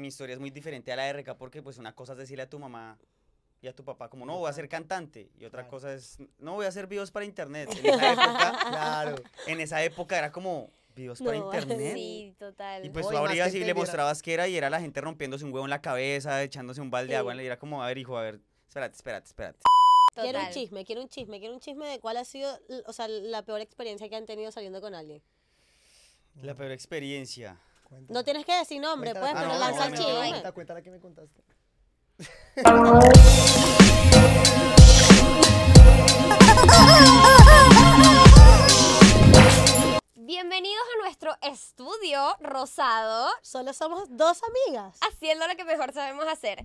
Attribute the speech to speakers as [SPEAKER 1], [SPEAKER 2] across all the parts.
[SPEAKER 1] mi historia es muy diferente a la de RK porque pues una cosa es decirle a tu mamá y a tu papá como no voy a ser cantante y otra cosa es no voy a hacer videos para internet en esa época era como videos para internet y pues tú abrías y le mostrabas que era y era la gente rompiéndose un huevo en la cabeza echándose un balde de agua y era como a ver hijo a ver espérate espérate espérate quiero un
[SPEAKER 2] chisme quiero un chisme quiero un chisme de cuál ha sido o sea la peor experiencia que han tenido saliendo con
[SPEAKER 1] alguien la peor experiencia
[SPEAKER 2] no tienes que decir nombre, puedes poner lanza el chisme. Cuéntala que me contaste.
[SPEAKER 3] Bienvenidos a nuestro estudio rosado. Solo somos dos amigas. Haciendo lo que mejor sabemos hacer.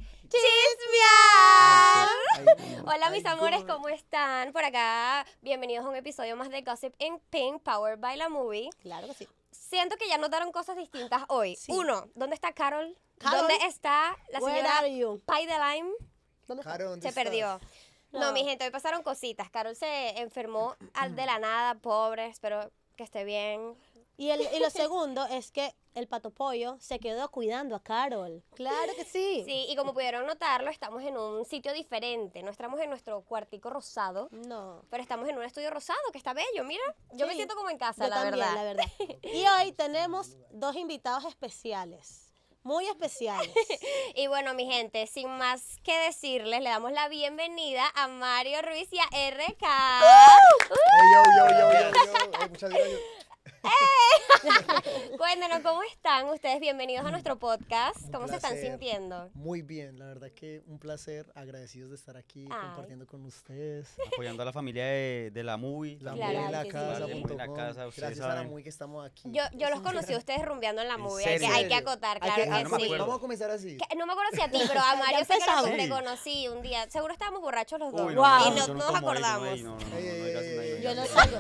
[SPEAKER 3] ¡Chismear! Hola mis amores, ¿cómo están? Por acá, bienvenidos a un episodio más de Gossip in Pink, Powered by la Movie. Claro que sí siento que ya notaron cosas distintas hoy. Uno, ¿dónde está Carol? ¿Dónde está la señora Pie de Lime? ¿Dónde se perdió. No. mi gente, hoy pasaron cositas. Carol se enfermó al de la nada, Pobre, espero que esté
[SPEAKER 2] bien. Y, el, lo segundo es que el pato pollo se quedó cuidando a Carol. Claro que sí.
[SPEAKER 3] Sí, y como pudieron notarlo, estamos en un sitio diferente. No estamos en nuestro
[SPEAKER 2] cuartico rosado. No. Pero estamos en un estudio rosado que está bello, mira. Yo me siento como en casa, Yo la también, verdad. la verdad. Y hoy tenemos dos invitados especiales muy especiales. y bueno, mi gente, sin más que decirles, le damos la bienvenida a
[SPEAKER 3] Mario Ruiz y a RK. ¡Uh!
[SPEAKER 4] ¡Uh! yo, yo, muchas gracias.
[SPEAKER 3] ¡Eh! Cuéntenos cómo están ustedes, bienvenidos a nuestro podcast. ¿Cómo
[SPEAKER 4] se están sintiendo? Muy bien, la verdad que un placer, agradecidos de estar aquí compartiendo con
[SPEAKER 1] ustedes. Apoyando a la familia de, la MUI La, MUI la, casa, Gracias a la MUI que estamos aquí.
[SPEAKER 3] Yo, yo los conocí a ustedes rumbeando en la MUI, hay que, hay que acotar, claro no
[SPEAKER 1] Vamos a
[SPEAKER 4] comenzar así.
[SPEAKER 3] no me conocí a ti, pero a Mario sé que te conocí un día. Seguro estábamos borrachos los dos Wow. y no, nos acordamos.
[SPEAKER 1] yo no salgo.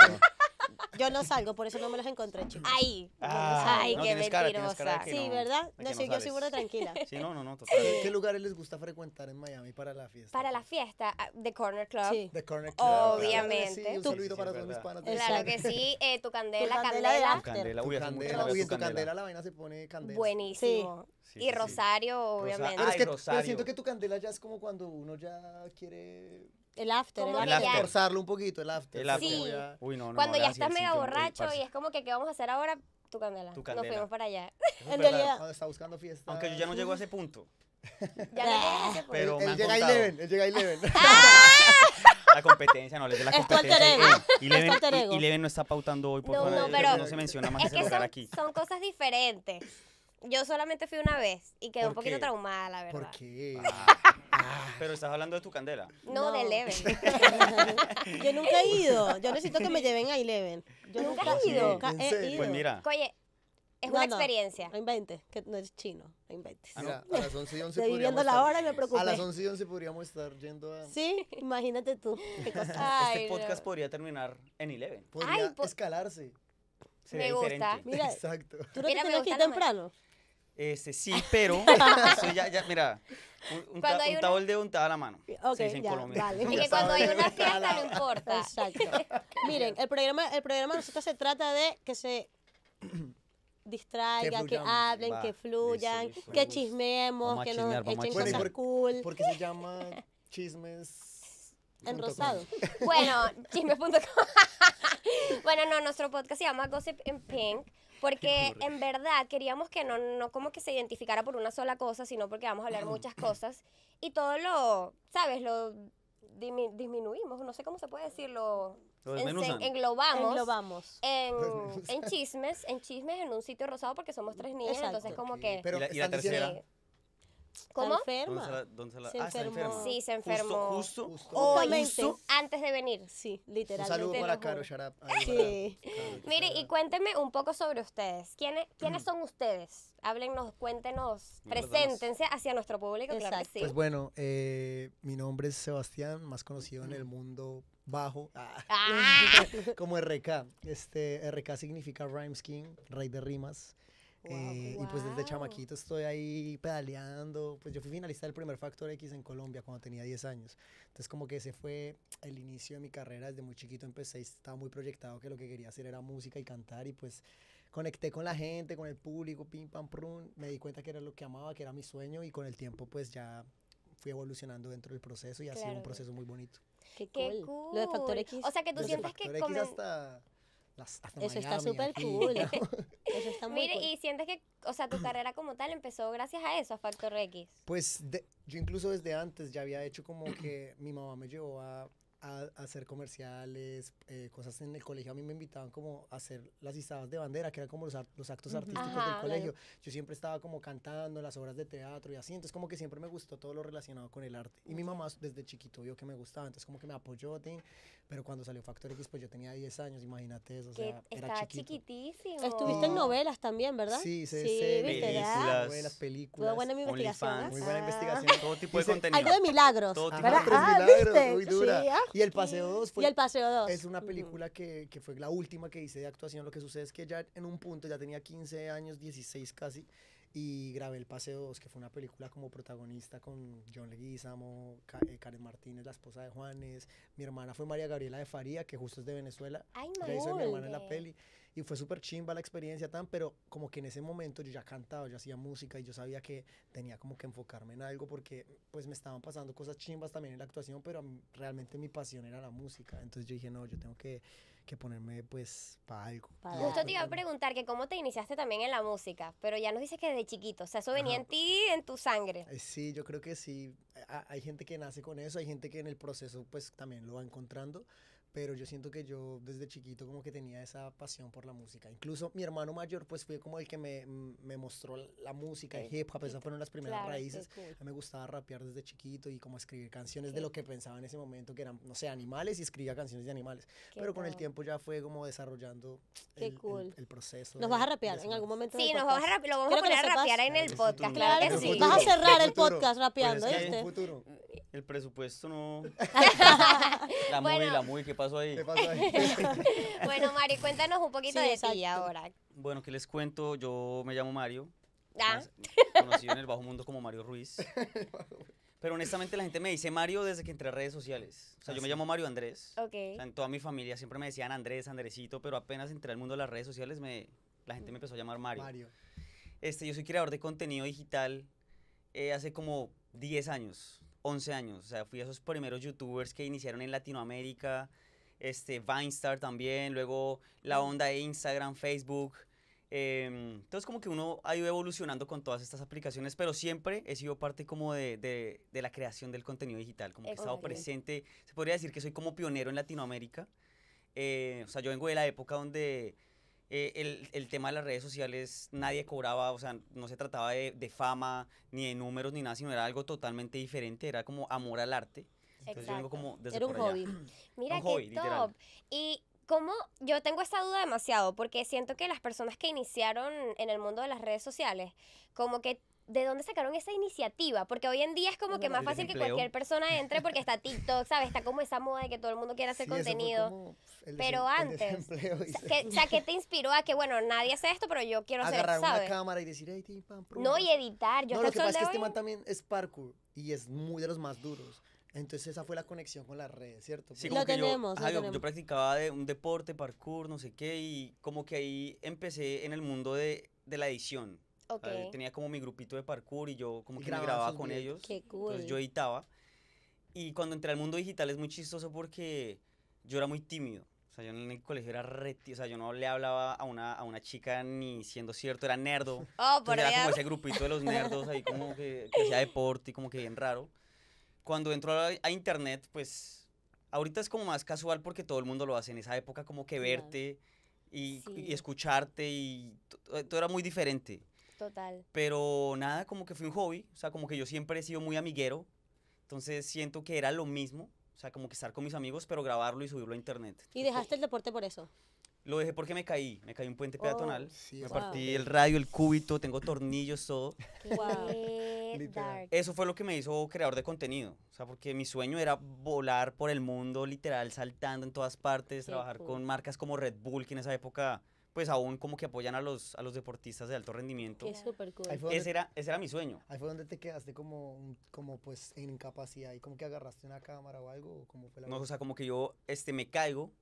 [SPEAKER 2] Yo no salgo, por eso no me los encontré, chicos. Ay,
[SPEAKER 4] ah, ay, qué mentirosa. sí, ¿verdad? No, yo soy burda tranquila. Sí, no, no, no. ¿Qué, ¿Qué lugares les gusta frecuentar en Miami para la fiesta?
[SPEAKER 3] Para la fiesta, The ah, Corner Club. Sí. The
[SPEAKER 4] Corner Club. Obviamente. Claro, sí, un saludito para todos mis panas. Claro que sí,
[SPEAKER 3] eh, tu candela, tu candela. de Tu candela, uy,
[SPEAKER 4] en tu candela la vaina se pone candela. Buenísimo. y Rosario, obviamente. Ah, ay, es que, Rosario. pero siento que tu candela ya es como cuando uno ya quiere el after, el after. Forzarlo un poquito, el after. Sí. Uy, no, no, Cuando ya estás mega borracho y es como
[SPEAKER 3] que, ¿qué vamos a hacer ahora? Tu candela. Nos fuimos para allá.
[SPEAKER 4] en realidad. está buscando fiesta. Aunque yo ya no llego a ese
[SPEAKER 1] punto. Pero él, llega a Eleven,
[SPEAKER 4] él llega a Eleven.
[SPEAKER 1] Ah. La competencia, no, les de la competencia. Y Eleven, y, Eleven no está pautando hoy por no, no, pero no se menciona más es ese que lugar son, aquí.
[SPEAKER 3] Son cosas diferentes. Yo solamente fui una vez y quedé un poquito traumada, la verdad. ¿Por
[SPEAKER 1] qué? Ah. Pero estás hablando de tu candela. No,
[SPEAKER 3] de Eleven.
[SPEAKER 2] yo nunca he ido. Yo necesito que me lleven a Eleven. Yo nunca, he pues ido. mira. Oye, es una experiencia. No, inventes, que no es chino,
[SPEAKER 4] ah, a
[SPEAKER 1] las 11 y 11 la hora me A las
[SPEAKER 4] 11 y 11 podríamos estar yendo a...
[SPEAKER 2] Sí, imagínate
[SPEAKER 4] tú.
[SPEAKER 1] este podcast podría terminar en Eleven. Podría Ay,
[SPEAKER 4] escalarse.
[SPEAKER 1] me gusta. Mira, Exacto.
[SPEAKER 2] ¿Tú no Mira, te temprano?
[SPEAKER 1] Este, sí, pero ya, ya, mira, un, un, de un a la mano. Ok, sí, en Colombia.
[SPEAKER 2] Y que cuando hay una fiesta no importa. Exacto. Miren, el programa, el programa nosotros se trata de que se distraigan, que, hablen, que fluyan, que chismemos,
[SPEAKER 3] que nos
[SPEAKER 4] echen cosas cool. Porque se llama chismes? En rosado. bueno,
[SPEAKER 3] chismes.com. bueno, no, nuestro podcast se llama Gossip in Pink porque en verdad queríamos que no, no como que se identificara por una sola cosa, sino porque vamos a hablar muchas cosas. Y todo lo, ¿sabes? Lo disminuimos, no sé cómo se puede decirlo. Lo englobamos, En, en, chismes, en chismes en un sitio rosado porque somos tres niñas, entonces como que... y la tercera? ¿Cómo? Se enferma. ¿Dónde se, la, ah, se Sí, se enfermó. Justo, justo. Hoy, antes de venir. Sí, literalmente. Un saludo para Caro Sharap.
[SPEAKER 4] Sí. Mire,
[SPEAKER 3] y cuéntenme un poco sobre ustedes. ¿Quiénes, quiénes son ustedes? Háblenos, cuéntenos, preséntense hacia nuestro público, Exacto. Pues
[SPEAKER 4] bueno, eh, mi nombre es Sebastián, más conocido en el mundo bajo ah. Ah. como RK. Este RK significa Rhyme King, rey de rimas. Y pues desde chamaquito estoy ahí pedaleando. Pues yo fui finalista del primer Factor X en Colombia cuando tenía 10 años. Entonces como que ese fue el inicio de mi carrera. Desde muy chiquito empecé y estaba muy proyectado que lo que quería hacer era música y cantar. Y pues conecté con la gente, con el público, pim, pam, prun. Me di cuenta que era lo que amaba, que era mi sueño. Y con el tiempo pues ya fui evolucionando dentro del proceso y ha sido un proceso muy bonito.
[SPEAKER 2] Qué,
[SPEAKER 3] cool. Lo de Factor X. O sea que tú sientes que... X
[SPEAKER 4] hasta eso está súper cool.
[SPEAKER 3] eso está muy Mire, y sientes que, o sea, tu carrera como tal empezó gracias a eso, a Factor X.
[SPEAKER 4] Pues yo incluso desde antes ya había hecho como que mi mamá me llevó a a, hacer comerciales, eh, cosas en el colegio. A mí me invitaban como a hacer las izadas de bandera, que eran como los, actos artísticos del colegio. Yo siempre estaba como cantando las obras de teatro y así. Entonces como que siempre me gustó todo lo relacionado con el arte. Y mi mamá desde chiquito vio que me gustaba, entonces como que me apoyó. pero cuando salió Factor X, pues yo tenía 10 años, imagínate eso. O sea, era chiquitísimo. Estuviste en novelas también, ¿verdad? Sí, sí, sí. Películas. Novelas, películas. Muy buena mi investigación.
[SPEAKER 1] Muy buena investigación. Todo tipo de contenido. Algo de milagros. Todo tipo de milagros. Ah, muy y el Paseo 2 fue... Y el Paseo 2. Es una película
[SPEAKER 4] que, que, fue la última que hice de actuación. Lo que sucede es que ya en un punto, ya tenía 15 años, 16 casi, y grabé el Paseo 2, que fue una película como protagonista con John Leguizamo, eh, Karen Martínez, la esposa de Juanes. Mi hermana fue María Gabriela de Faría, que justo es de Venezuela. Ay, no. mi hermana en la peli. Y fue súper chimba la experiencia, tan, pero como que en ese momento yo ya cantaba, yo hacía música y yo sabía que tenía como que enfocarme en algo porque pues me estaban pasando cosas chimbas también en la actuación, pero realmente mi pasión era la música. Entonces yo dije, no, yo tengo que, que ponerme pues para algo. Justo te iba a pues,
[SPEAKER 3] preguntar que cómo te iniciaste también en la música, pero ya nos dices que desde chiquito, o sea, eso venía en ti, en tu sangre. Eh,
[SPEAKER 4] sí, yo creo que sí. Hay gente que nace con eso, hay gente que en el proceso pues también lo va encontrando pero yo siento que yo desde chiquito como que tenía esa pasión por la música. Incluso mi hermano mayor pues fue como el que me, mostró la música, el hip hop, esas fueron las primeras raíces. A mí me gustaba rapear desde chiquito y como escribir canciones de lo que pensaba en ese momento que eran, no sé, animales y escribía canciones de animales. pero con el tiempo ya fue como desarrollando el, proceso. Nos vas a
[SPEAKER 2] rapear en algún momento. Sí, nos vamos a lo vamos a poner a rapear en el, podcast.
[SPEAKER 1] Claro, que sí. Vas a cerrar el podcast rapeando, este es futuro. El presupuesto no. la muy, bueno. la muy, ¿qué pasó ahí? ¿Qué pasó ahí?
[SPEAKER 2] bueno, Mario, cuéntanos un poquito de ti ahora.
[SPEAKER 1] Bueno, ¿qué les cuento? Yo me llamo Mario. Ah. Conocido en el bajo mundo como Mario Ruiz. Pero honestamente la gente me dice Mario desde que entré a redes sociales. O sea, yo me ah, llamo Mario Andrés. Ok. O sea, en toda mi familia siempre me decían Andrés, Andresito, pero apenas entré al mundo de las redes sociales me, la gente me empezó a llamar Mario. Mario. Este, yo soy creador de contenido digital eh, hace como 10 años. 11 años. O sea, fui a esos primeros youtubers que iniciaron en Latinoamérica, este, Vinestar también, luego la onda de Instagram, Facebook. Em, entonces como que uno ha ido evolucionando con todas estas aplicaciones, pero siempre he sido parte como de, la creación del contenido digital, como que he estado presente, se podría decir que soy como pionero en Latinoamérica. Eh, o sea, yo vengo de la época donde eh, el, tema de las redes sociales, nadie cobraba, o sea, no se trataba de, fama, ni de números, ni nada, sino era algo totalmente diferente, era como amor al arte. Entonces Exacto. como era un hobby.
[SPEAKER 3] Mira que top. Y como Yo tengo esta duda demasiado porque siento que las personas que iniciaron en el mundo de las redes sociales, como que de dónde sacaron esa iniciativa, porque hoy en día es como que más fácil que cualquier persona entre porque está TikTok, ¿sabes? Está como esa moda de que todo el mundo quiere hacer contenido.
[SPEAKER 4] Pero antes, ¿qué
[SPEAKER 3] te inspiró a que, bueno, nadie hace esto, pero yo quiero hacer, ¿sabes? Agarrar una
[SPEAKER 4] cámara y decir, hey, tim, pam, No,
[SPEAKER 3] y editar. Yo no, lo que pasa es que este tema
[SPEAKER 4] también es parkour y es muy de los más duros. Entonces esa fue la conexión con las redes, ¿cierto? Sí, pues, como lo que yo, tenemos.
[SPEAKER 1] practicaba de un deporte, parkour, no sé qué, y como que ahí empecé en el mundo de, de la edición tenía como mi grupito de parkour y yo como que me grababa con ellos. Entonces yo editaba. Y cuando entré al mundo digital es muy chistoso porque yo era muy tímido. O sea, yo en el colegio era reti, O sea, yo no le hablaba a una, a una chica ni siendo cierto, era nerdo. Oh, era como ese grupito de los nerdos ahí como que, que hacía deporte y como que bien raro. Cuando entró a, internet, pues ahorita es como más casual porque todo el mundo lo hace. En esa época como que verte y escucharte y todo era muy diferente. Total. Pero nada, como que fue un hobby, o sea, como que yo siempre he sido muy amiguero, entonces siento que era lo mismo, o sea, como que estar con mis amigos, pero grabarlo y subirlo a internet.
[SPEAKER 2] ¿Y dejaste el deporte por eso?
[SPEAKER 1] Lo dejé porque me caí, me caí un puente oh, peatonal, me partí el radio, el cúbito, tengo tornillos, todo. Eso fue lo que me hizo creador de contenido, o sea, porque mi sueño era volar por el mundo, literal, saltando en todas partes, trabajar con marcas como Red Bull, que en esa época pues aún como que apoyan a los, a los deportistas de alto rendimiento. Es súper cool. Ese, era, ese era mi sueño. ¿Ahí fue donde
[SPEAKER 4] te quedaste como, como pues en incapacidad y como que agarraste una cámara o algo? no, o
[SPEAKER 1] sea, como que yo este, me caigo,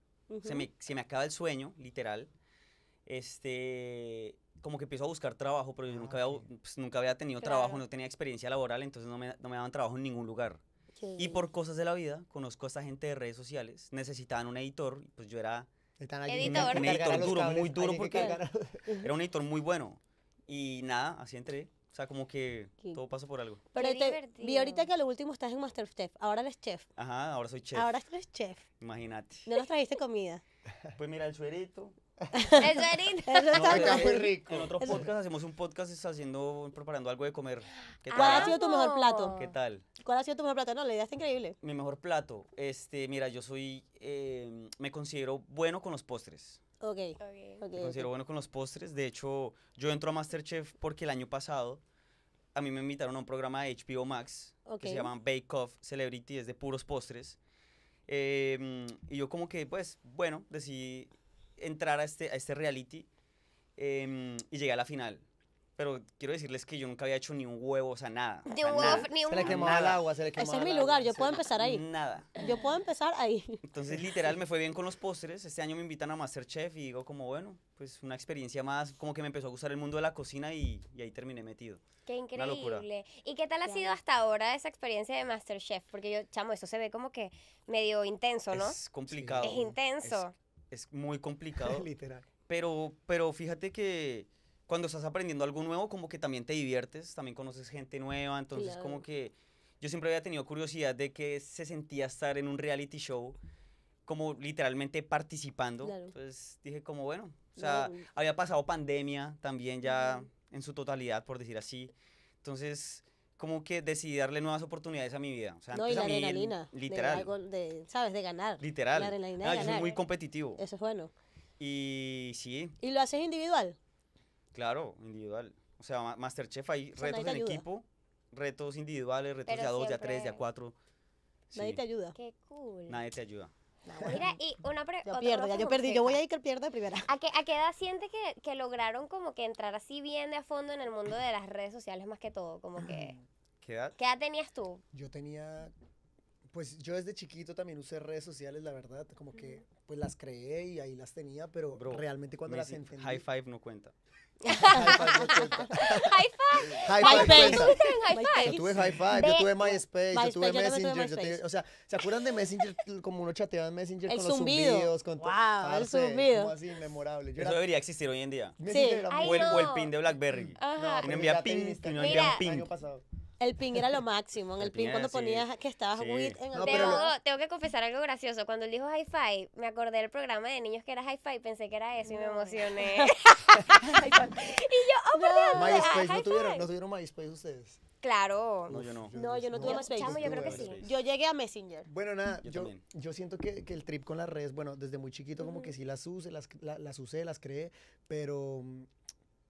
[SPEAKER 1] se, me, se me acaba el sueño, literal. Este, como que empiezo a buscar trabajo, pero yo ah, nunca, había, pues, nunca había tenido trabajo, no tenía experiencia laboral, entonces no me, no me daban trabajo en ningún lugar. Y por cosas de la vida, conozco a esta gente de redes sociales, necesitaban un editor, pues yo era están ahí editor. Un editor duro, muy duro porque era un editor muy bueno. Y nada, así entré. O sea, como que todo pasa por algo. Pero vi ahorita
[SPEAKER 2] que a lo último estás en Masterchef. Ahora eres chef.
[SPEAKER 1] Ajá, ahora soy chef. Ahora eres chef. Imagínate.
[SPEAKER 2] No nos trajiste comida.
[SPEAKER 1] Pues mira, el suerito,
[SPEAKER 2] rico. En otro
[SPEAKER 1] podcast hacemos un podcast haciendo, preparando algo de comer. Ah, ¿Cuál ha sido tu mejor plato? ¿Qué tal?
[SPEAKER 2] ¿Cuál ha sido tu mejor plato? No, la idea está increíble.
[SPEAKER 1] Mi mejor plato, este, mira, yo soy, eh, me considero bueno con los postres.
[SPEAKER 2] Ok. okay. Me considero bueno
[SPEAKER 1] con los postres. De hecho, yo entro a Masterchef porque el año pasado a mí me invitaron a un programa de HBO Max que se llama Bake Off Celebrity, es de puros postres. Em, y yo como que, pues, bueno, decidí entrar a este, a este reality em, y llegué a la final. Pero quiero decirles que yo nunca había hecho ni un huevo, o sea, nada. Ni un huevo, ni un Se le el agua, se Ese es mi
[SPEAKER 2] lugar, yo puedo empezar ahí. Nada. Yo puedo empezar ahí.
[SPEAKER 1] Entonces, literal, me fue bien con los postres. Este año me invitan a Masterchef y digo como, bueno, pues una experiencia más, como que me empezó a gustar el mundo de la cocina y, ahí terminé metido. Qué increíble.
[SPEAKER 3] ¿Y qué tal ha sido hasta ahora esa experiencia de Masterchef? Porque yo, chamo, eso se ve como que medio
[SPEAKER 1] intenso, ¿no? Es complicado. Es intenso es muy complicado. Literal. Pero, pero fíjate que cuando estás aprendiendo algo nuevo, como que también te diviertes, también conoces gente nueva, entonces como que yo siempre había tenido curiosidad de que se sentía estar en un reality show como literalmente participando. Entonces dije como, bueno, o sea, pues. había pasado pandemia también ya en su totalidad, por decir así. Entonces como que decidí darle nuevas oportunidades a mi vida. no, y la Literal.
[SPEAKER 2] ¿Sabes? De ganar. Literal. Ah, es muy
[SPEAKER 1] competitivo. Eso es bueno. Y sí.
[SPEAKER 2] ¿Y lo haces individual?
[SPEAKER 1] Claro, individual. O sea, Masterchef hay retos en equipo, retos individuales, retos de a dos, de a tres, de a cuatro. Nadie te
[SPEAKER 2] ayuda. Qué cool.
[SPEAKER 1] Nadie te ayuda.
[SPEAKER 3] Mira, y una pregunta, Yo pierdo, yo perdí. Yo voy a ir que pierda primera. ¿A qué, ¿A edad sientes que, que, lograron como que entrar así bien de a fondo en el mundo de las redes sociales más que todo? Como que...
[SPEAKER 1] ¿Qué edad? ¿Qué
[SPEAKER 3] edad tenías tú?
[SPEAKER 4] Yo tenía, pues yo desde chiquito también usé redes sociales, la verdad, como que pues las creé y ahí las tenía, pero Bro, realmente cuando las entendí... High five no
[SPEAKER 1] cuenta. high five no cuenta. high five. high five. High five. Yo tuve high five, yo tuve MySpace, yo tuve Messenger,
[SPEAKER 4] o sea, ¿se acuerdan de Messenger como uno chateaba en Messenger con los zumbidos, con wow, parce, el zumbido. Como así memorable. Yo Eso debería
[SPEAKER 1] existir hoy en día. Sí. o, el, o, el, pin de BlackBerry. Ajá. No, no envía pin, no envía pin.
[SPEAKER 2] El ping era lo máximo. En el, ping, cuando ponías que estabas sí. en tengo, tengo, que confesar algo
[SPEAKER 3] gracioso. Cuando él dijo hi-fi, me acordé del programa de niños que era hi-fi, pensé que era eso y me emocioné.
[SPEAKER 2] y yo, oh,
[SPEAKER 3] no.
[SPEAKER 4] ¿no tuvieron, ¿no tuvieron MySpace ustedes?
[SPEAKER 2] Claro.
[SPEAKER 4] No, yo no.
[SPEAKER 1] No, yo no tuve MySpace. yo creo que sí.
[SPEAKER 2] Yo llegué a Messenger.
[SPEAKER 4] Bueno, nada, yo, yo, siento que, que, el trip con las redes, bueno, desde muy chiquito como que sí las usé, las, las, las usé, las creé, pero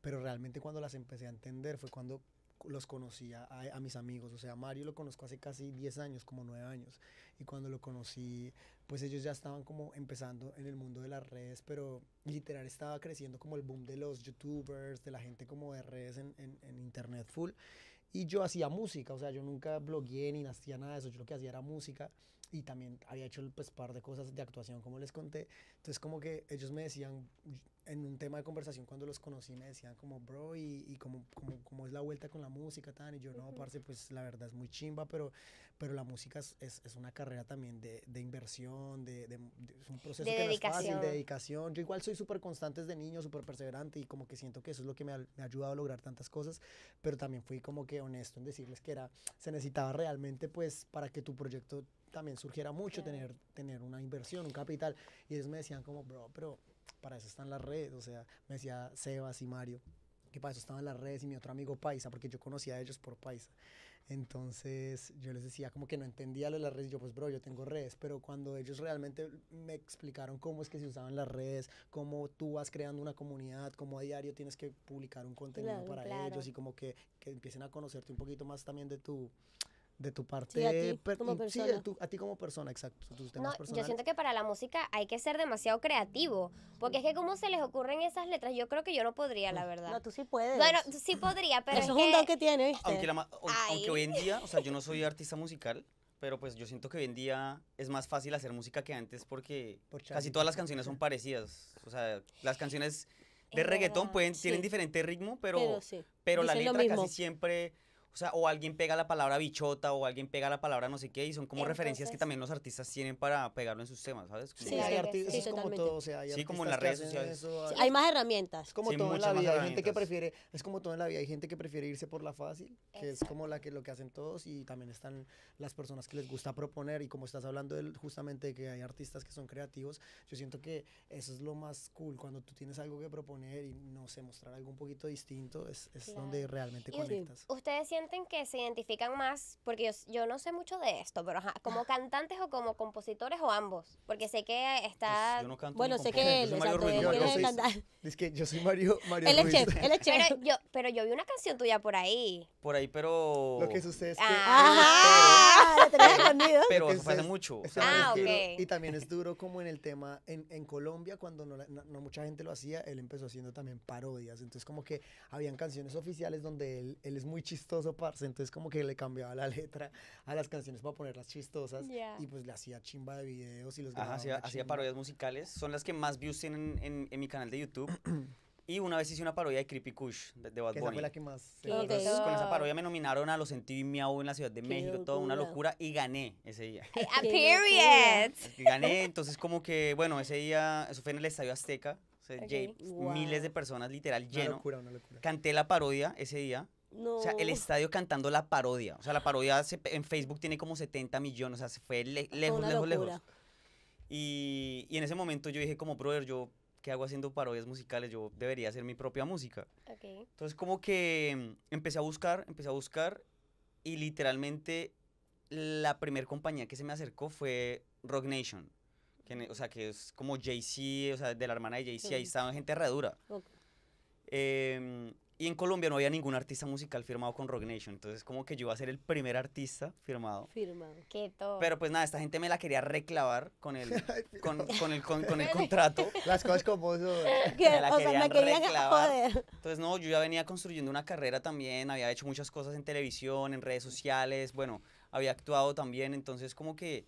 [SPEAKER 4] pero realmente cuando las empecé a entender fue cuando los conocía a, mis amigos. O sea, Mario lo conozco hace casi 10 años, como 9 años. Y cuando lo conocí, pues ellos ya estaban como empezando en el mundo de las redes, pero literal estaba creciendo como el boom de los youtubers, de la gente como de redes en, en, internet full. Y yo hacía música, o sea, yo nunca blogué ni hacía nada de eso. Yo lo que hacía era música y también había hecho pues par de cosas de actuación, como les conté. Entonces como que ellos me decían, en un tema de conversación cuando los conocí me decían como, bro, y, y como, como, es la vuelta con la música, tan, y yo, no, aparte pues la verdad es muy chimba, pero, pero la música es, es, una carrera también de, de inversión, de, de, es un proceso que dedicación. es de dedicación. Yo igual soy súper constante desde niño, súper perseverante, y como que siento que eso es lo que me ha, me ha, ayudado a lograr tantas cosas, pero también fui como que honesto en decirles que era, se necesitaba realmente, pues, para que tu proyecto también surgiera mucho, tener, tener una inversión, un capital, y ellos me decían como, bro, pero para eso están las redes, o sea, me decía Sebas y Mario, que para eso estaban las redes y mi otro amigo Paisa, porque yo conocía a ellos por Paisa. Entonces yo les decía como que no entendía lo de las redes, yo pues bro, yo tengo redes, pero cuando ellos realmente me explicaron cómo es que se usaban las redes, cómo tú vas creando una comunidad, cómo a diario tienes que publicar un contenido para ellos y como que, que empiecen a conocerte un poquito más también de tu, de tu parte. a ti como persona. exacto. yo
[SPEAKER 3] siento que para la música hay que ser demasiado creativo, porque es que cómo se les ocurren esas letras, yo creo que yo no podría, la pues, verdad. No, tú sí puedes. Bueno, sí podría, pero Eso es, un don
[SPEAKER 1] que tiene, Aunque, hoy en día, o sea, yo no soy artista musical, pero pues yo siento que hoy en día es más fácil hacer música que antes porque casi todas las canciones son parecidas. O sea, las canciones de reggaeton reggaetón pueden, tienen diferente ritmo, pero, pero, pero la letra casi siempre o sea, o alguien pega la palabra bichota o alguien pega la palabra no sé qué y son como referencias que también los artistas tienen para pegarlo en sus temas, ¿sabes? sí, hay artistas, es como todo, o sea, hay sí, como en las redes sociales.
[SPEAKER 2] hay... más herramientas. Es como sí, todo en la vida, hay gente que
[SPEAKER 4] prefiere, es como todo en la vida, hay gente que prefiere irse por la fácil, que es como la que lo que hacen todos y también están las personas que les gusta proponer y como estás hablando de, justamente de que hay artistas que son creativos, yo siento que eso es lo más cool cuando tú tienes algo que proponer y no sé, mostrar algo un poquito distinto, es, es donde realmente conectas.
[SPEAKER 3] ¿Ustedes sienten que se identifican más? Porque yo, no sé mucho de esto, pero como ah. cantantes o como compositores o ambos, porque sé que está... Pues, bueno, sé que él, yo soy Mario
[SPEAKER 4] Ruiz, que yo soy
[SPEAKER 1] Mario, Mario Ruiz. él es
[SPEAKER 3] chef. Pero yo, pero yo vi una canción tuya por ahí.
[SPEAKER 1] Por ahí, pero... Lo que sucede es que... ¡Ajá! Ah.
[SPEAKER 4] Ah, pero, pero eso mucho. Este ah, okay. Y también es duro como en el tema, en, Colombia, cuando no, mucha gente lo hacía, él empezó haciendo también parodias. Entonces como que habían canciones oficiales donde él es muy chistoso entonces como que le cambiaba la letra a las canciones para ponerlas chistosas. Y pues le hacía chimba de videos
[SPEAKER 1] y los hacía, parodias musicales. Son las que más views tienen en, mi canal de YouTube. Y una vez hice una parodia de Creepy Kush de, Bad Bunny. que más. con esa parodia me nominaron a los MTV Miau en la Ciudad de México, toda una locura, y gané ese día. a period. Gané, entonces como que, bueno, ese día, eso fue en el Estadio Azteca, miles de personas, literal, lleno. Canté la parodia ese día, o sea, el estadio cantando la parodia. O sea, la parodia en Facebook tiene como 70 millones. O sea, se fue ah, lejos, lejos, lejos. Y, y, en ese momento yo dije, como, brother, yo, ¿qué hago haciendo parodias musicales? Yo debería hacer mi propia música.
[SPEAKER 5] Entonces,
[SPEAKER 1] como que mm, empecé a buscar, empecé a buscar. Y literalmente, la primera compañía que se me acercó fue Rock Nation. Que, e, o sea, que es como Jay-Z, o sea, de la hermana de Jay-Z. Ahí estaba gente redura. Okay. Eh, y en Colombia no había ningún artista musical firmado con Rock Nation. Entonces, como que yo iba a ser el primer artista firmado.
[SPEAKER 2] Firmado. Qué todo. Pero
[SPEAKER 1] pues nada, esta gente me la quería reclavar con el, con, el, contrato. Las cosas como eso Me la querían reclavar. Entonces, no, yo ya venía construyendo una carrera también. Había hecho muchas cosas en televisión, en redes sociales. Bueno, había actuado también. Entonces, como que.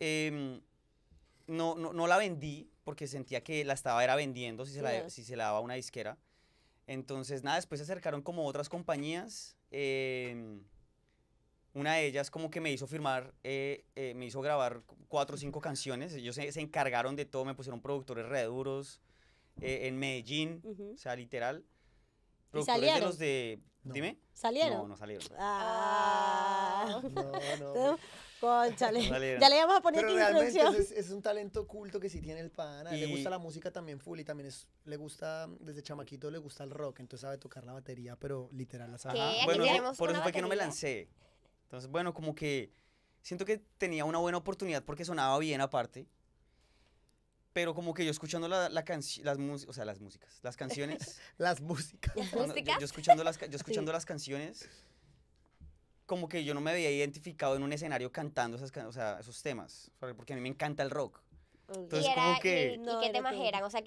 [SPEAKER 1] Em, no, no, la vendí porque sentía que la estaba era vendiendo si se, la, la daba una disquera entonces, nada, después se acercaron como otras compañías. Em, una de ellas como que me hizo firmar, eh, eh, me hizo grabar cuatro o cinco canciones. Ellos se, encargaron de todo, me pusieron productores re eh, en Medellín, o sea, literal. ¿Y salieron? de Dime. ¿Salieron? No, no salieron.
[SPEAKER 2] Ah. No, no. ya le vamos a poner aquí introducción. Es,
[SPEAKER 4] es, un talento oculto que sí tiene el pan Le gusta la música también full y también es, le gusta,
[SPEAKER 1] desde chamaquito le gusta el rock, entonces sabe tocar la batería, pero literal la ah, Bueno, por eso fue que no me lancé. Entonces, bueno, como que siento que tenía una buena oportunidad porque sonaba bien aparte. Pero como que yo escuchando la, la las o sea, las músicas, las canciones. las músicas. yo, escuchando las, yo escuchando las canciones como que yo no me había identificado en un escenario cantando esas, o sea, esos temas, porque a mí me encanta el rock.
[SPEAKER 3] Entonces, como que... Eh, ¿Y, qué temas eran? O sea,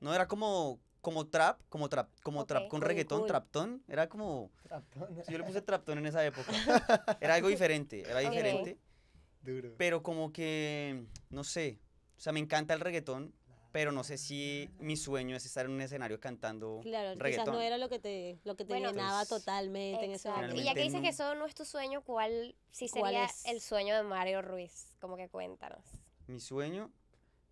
[SPEAKER 1] No, era como como trap, como trap, como trap con reggaetón, traptón, era como Yo le puse traptón en esa época. Era algo diferente, era diferente. Pero como que no sé, o sea, me encanta el reggaetón, pero no sé si mi sueño es estar en un escenario cantando claro, reggaetón. Quizás no era
[SPEAKER 2] lo que te, lo llenaba pues, totalmente en ese Y ya
[SPEAKER 1] que dices que
[SPEAKER 3] eso no es tu sueño, ¿cuál si sería el sueño de Mario Ruiz? Como que cuéntanos.
[SPEAKER 1] Mi sueño,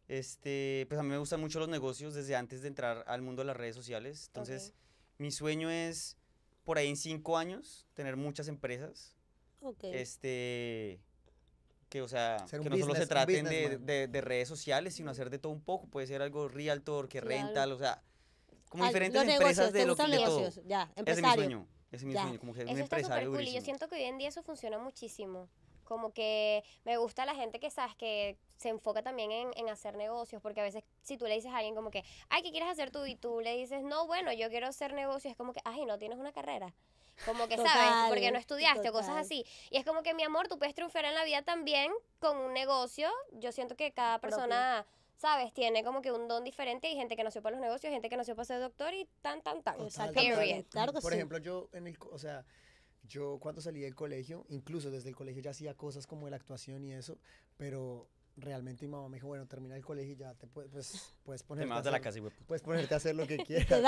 [SPEAKER 1] este, pues a mí me gustan mucho los negocios desde antes de entrar al mundo de las redes sociales. Entonces, mi sueño es por ahí en cinco años tener muchas empresas. Ok. Este que, o sea, que no solo se traten de, redes sociales, sino hacer de todo un poco. Puede ser algo realtor, que renta, o sea, como diferentes empresas de lo que Ya, empresario. Ese es mi sueño, ese es mi sueño, como que un empresario Yo
[SPEAKER 3] siento que hoy en día eso funciona muchísimo. Como que me gusta la gente que sabes que se enfoca también en, en, hacer negocios, porque a veces si tú le dices a alguien como que, ay, ¿qué quieres hacer tú? Y tú le dices, no, bueno, yo quiero hacer negocios, es como que, ay, no tienes una carrera como que sabes, porque no estudiaste o cosas así. Y es como que, mi amor, tú puedes triunfar en la vida también con un negocio. Yo siento que cada persona... ¿sabes? Tiene como que un don diferente. Hay gente que nació para los negocios, gente que nació para ser doctor y tan, tan, tan. Exactamente. Claro Por ejemplo,
[SPEAKER 4] yo en el, o sea, yo cuando salí del colegio, incluso desde el colegio ya hacía cosas como la actuación y eso, pero realmente mi mamá me dijo, bueno, termina el colegio y ya te puedes, pues, puedes ponerte a hacer, puedes ponerte a hacer lo que quieras.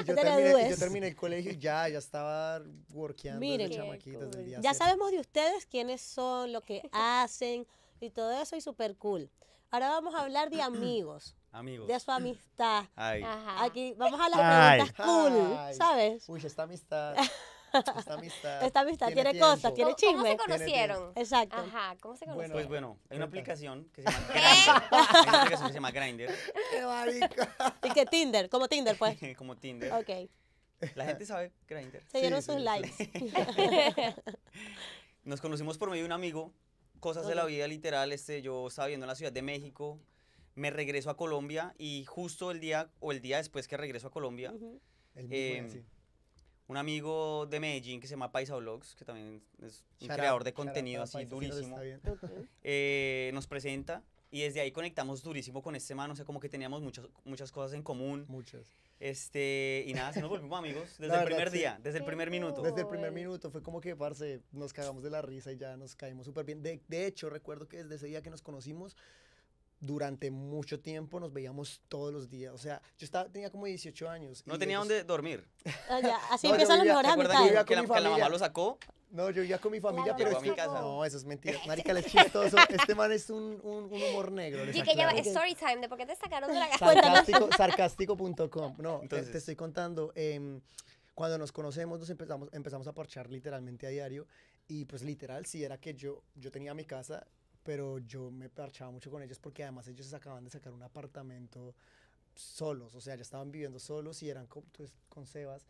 [SPEAKER 4] y yo, terminé, el colegio y ya, ya estaba workeando Miren, desde del día
[SPEAKER 1] Ya sabemos
[SPEAKER 2] de ustedes quiénes son, lo que hacen y todo eso y súper cool. Ahora vamos a hablar de amigos. Amigos. De su amistad. Ay. Aquí vamos
[SPEAKER 1] a las preguntas cool, ¿sabes? Uy, esta amistad. Esta amistad. Esta amistad tiene, cosas, tiene chisme. ¿Cómo se conocieron? Exacto. Ajá,
[SPEAKER 2] ¿cómo
[SPEAKER 3] se conocieron? pues bueno,
[SPEAKER 1] hay una aplicación que se llama Grindr. hay que se llama Grindr. Qué Y que Tinder, como Tinder, pues. como Tinder. Ok. La gente sabe Grindr. Se dieron sus likes. Nos conocimos por medio de un amigo, cosas de la vida literal, este, yo estaba viviendo en la Ciudad de México, me regreso a Colombia y justo el día o el día después que regreso a Colombia, eh, un amigo de Medellín que se llama Paisa Vlogs, que también es un creador de contenido así durísimo, eh, nos presenta y desde ahí conectamos durísimo con este man, o sea, como que teníamos muchas, muchas cosas en común. Muchas. Este, y nada, se nos volvimos amigos desde el primer día, desde el primer minuto. Desde el primer
[SPEAKER 4] minuto, fue como que, parce, nos cagamos de la risa y ya nos caímos súper bien. De, de hecho, recuerdo que desde ese día que nos conocimos, durante mucho tiempo nos veíamos todos los días. O sea, yo estaba, tenía como 18
[SPEAKER 1] años. No tenía dónde dormir. Ah, así empiezan los horarios. y Que, la, que la mamá lo sacó.
[SPEAKER 4] No, yo ya con mi familia, pero es no, eso es mentira. Marica, es chistoso. Este man es un, un, humor negro. Y que lleva story
[SPEAKER 3] time de por qué te sacaron de la casa.
[SPEAKER 4] Sarcástico.com. no, Entonces. te estoy contando. Em, cuando nos conocemos, nos empezamos, empezamos a parchar literalmente a diario. Y pues literal, si era que yo, yo tenía mi casa pero yo me parchaba mucho con ellos porque además ellos acaban de sacar un apartamento solos, o sea, ya estaban viviendo solos y eran con, pues, con Sebas,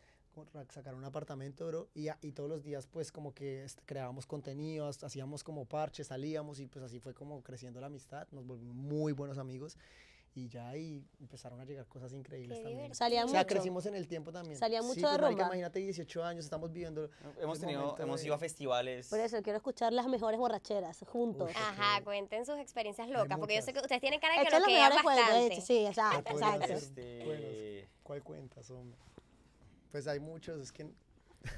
[SPEAKER 4] sacaron un apartamento, y, y, todos los días pues como que creábamos contenido, hacíamos como parches, salíamos y pues así fue como creciendo la amistad, nos volvimos muy buenos amigos y ya ahí empezaron a llegar cosas increíbles también. Salía o sea, crecimos en el tiempo también. Salía mucho sí, pues, de marica, Imagínate, 18 años, estamos viviendo. Eh, hemos, tenido, hemos ido a
[SPEAKER 1] festivales. Por
[SPEAKER 2] eso, quiero escuchar las mejores borracheras juntos. Ajá,
[SPEAKER 4] cuenten sus experiencias locas,
[SPEAKER 3] porque yo sé que ustedes tienen cara de que Esto lo que bastante. Hecho, sí,
[SPEAKER 2] exacto, exacto.
[SPEAKER 4] Este... este ¿Cuál cuenta? hombre? Pues hay muchos, es que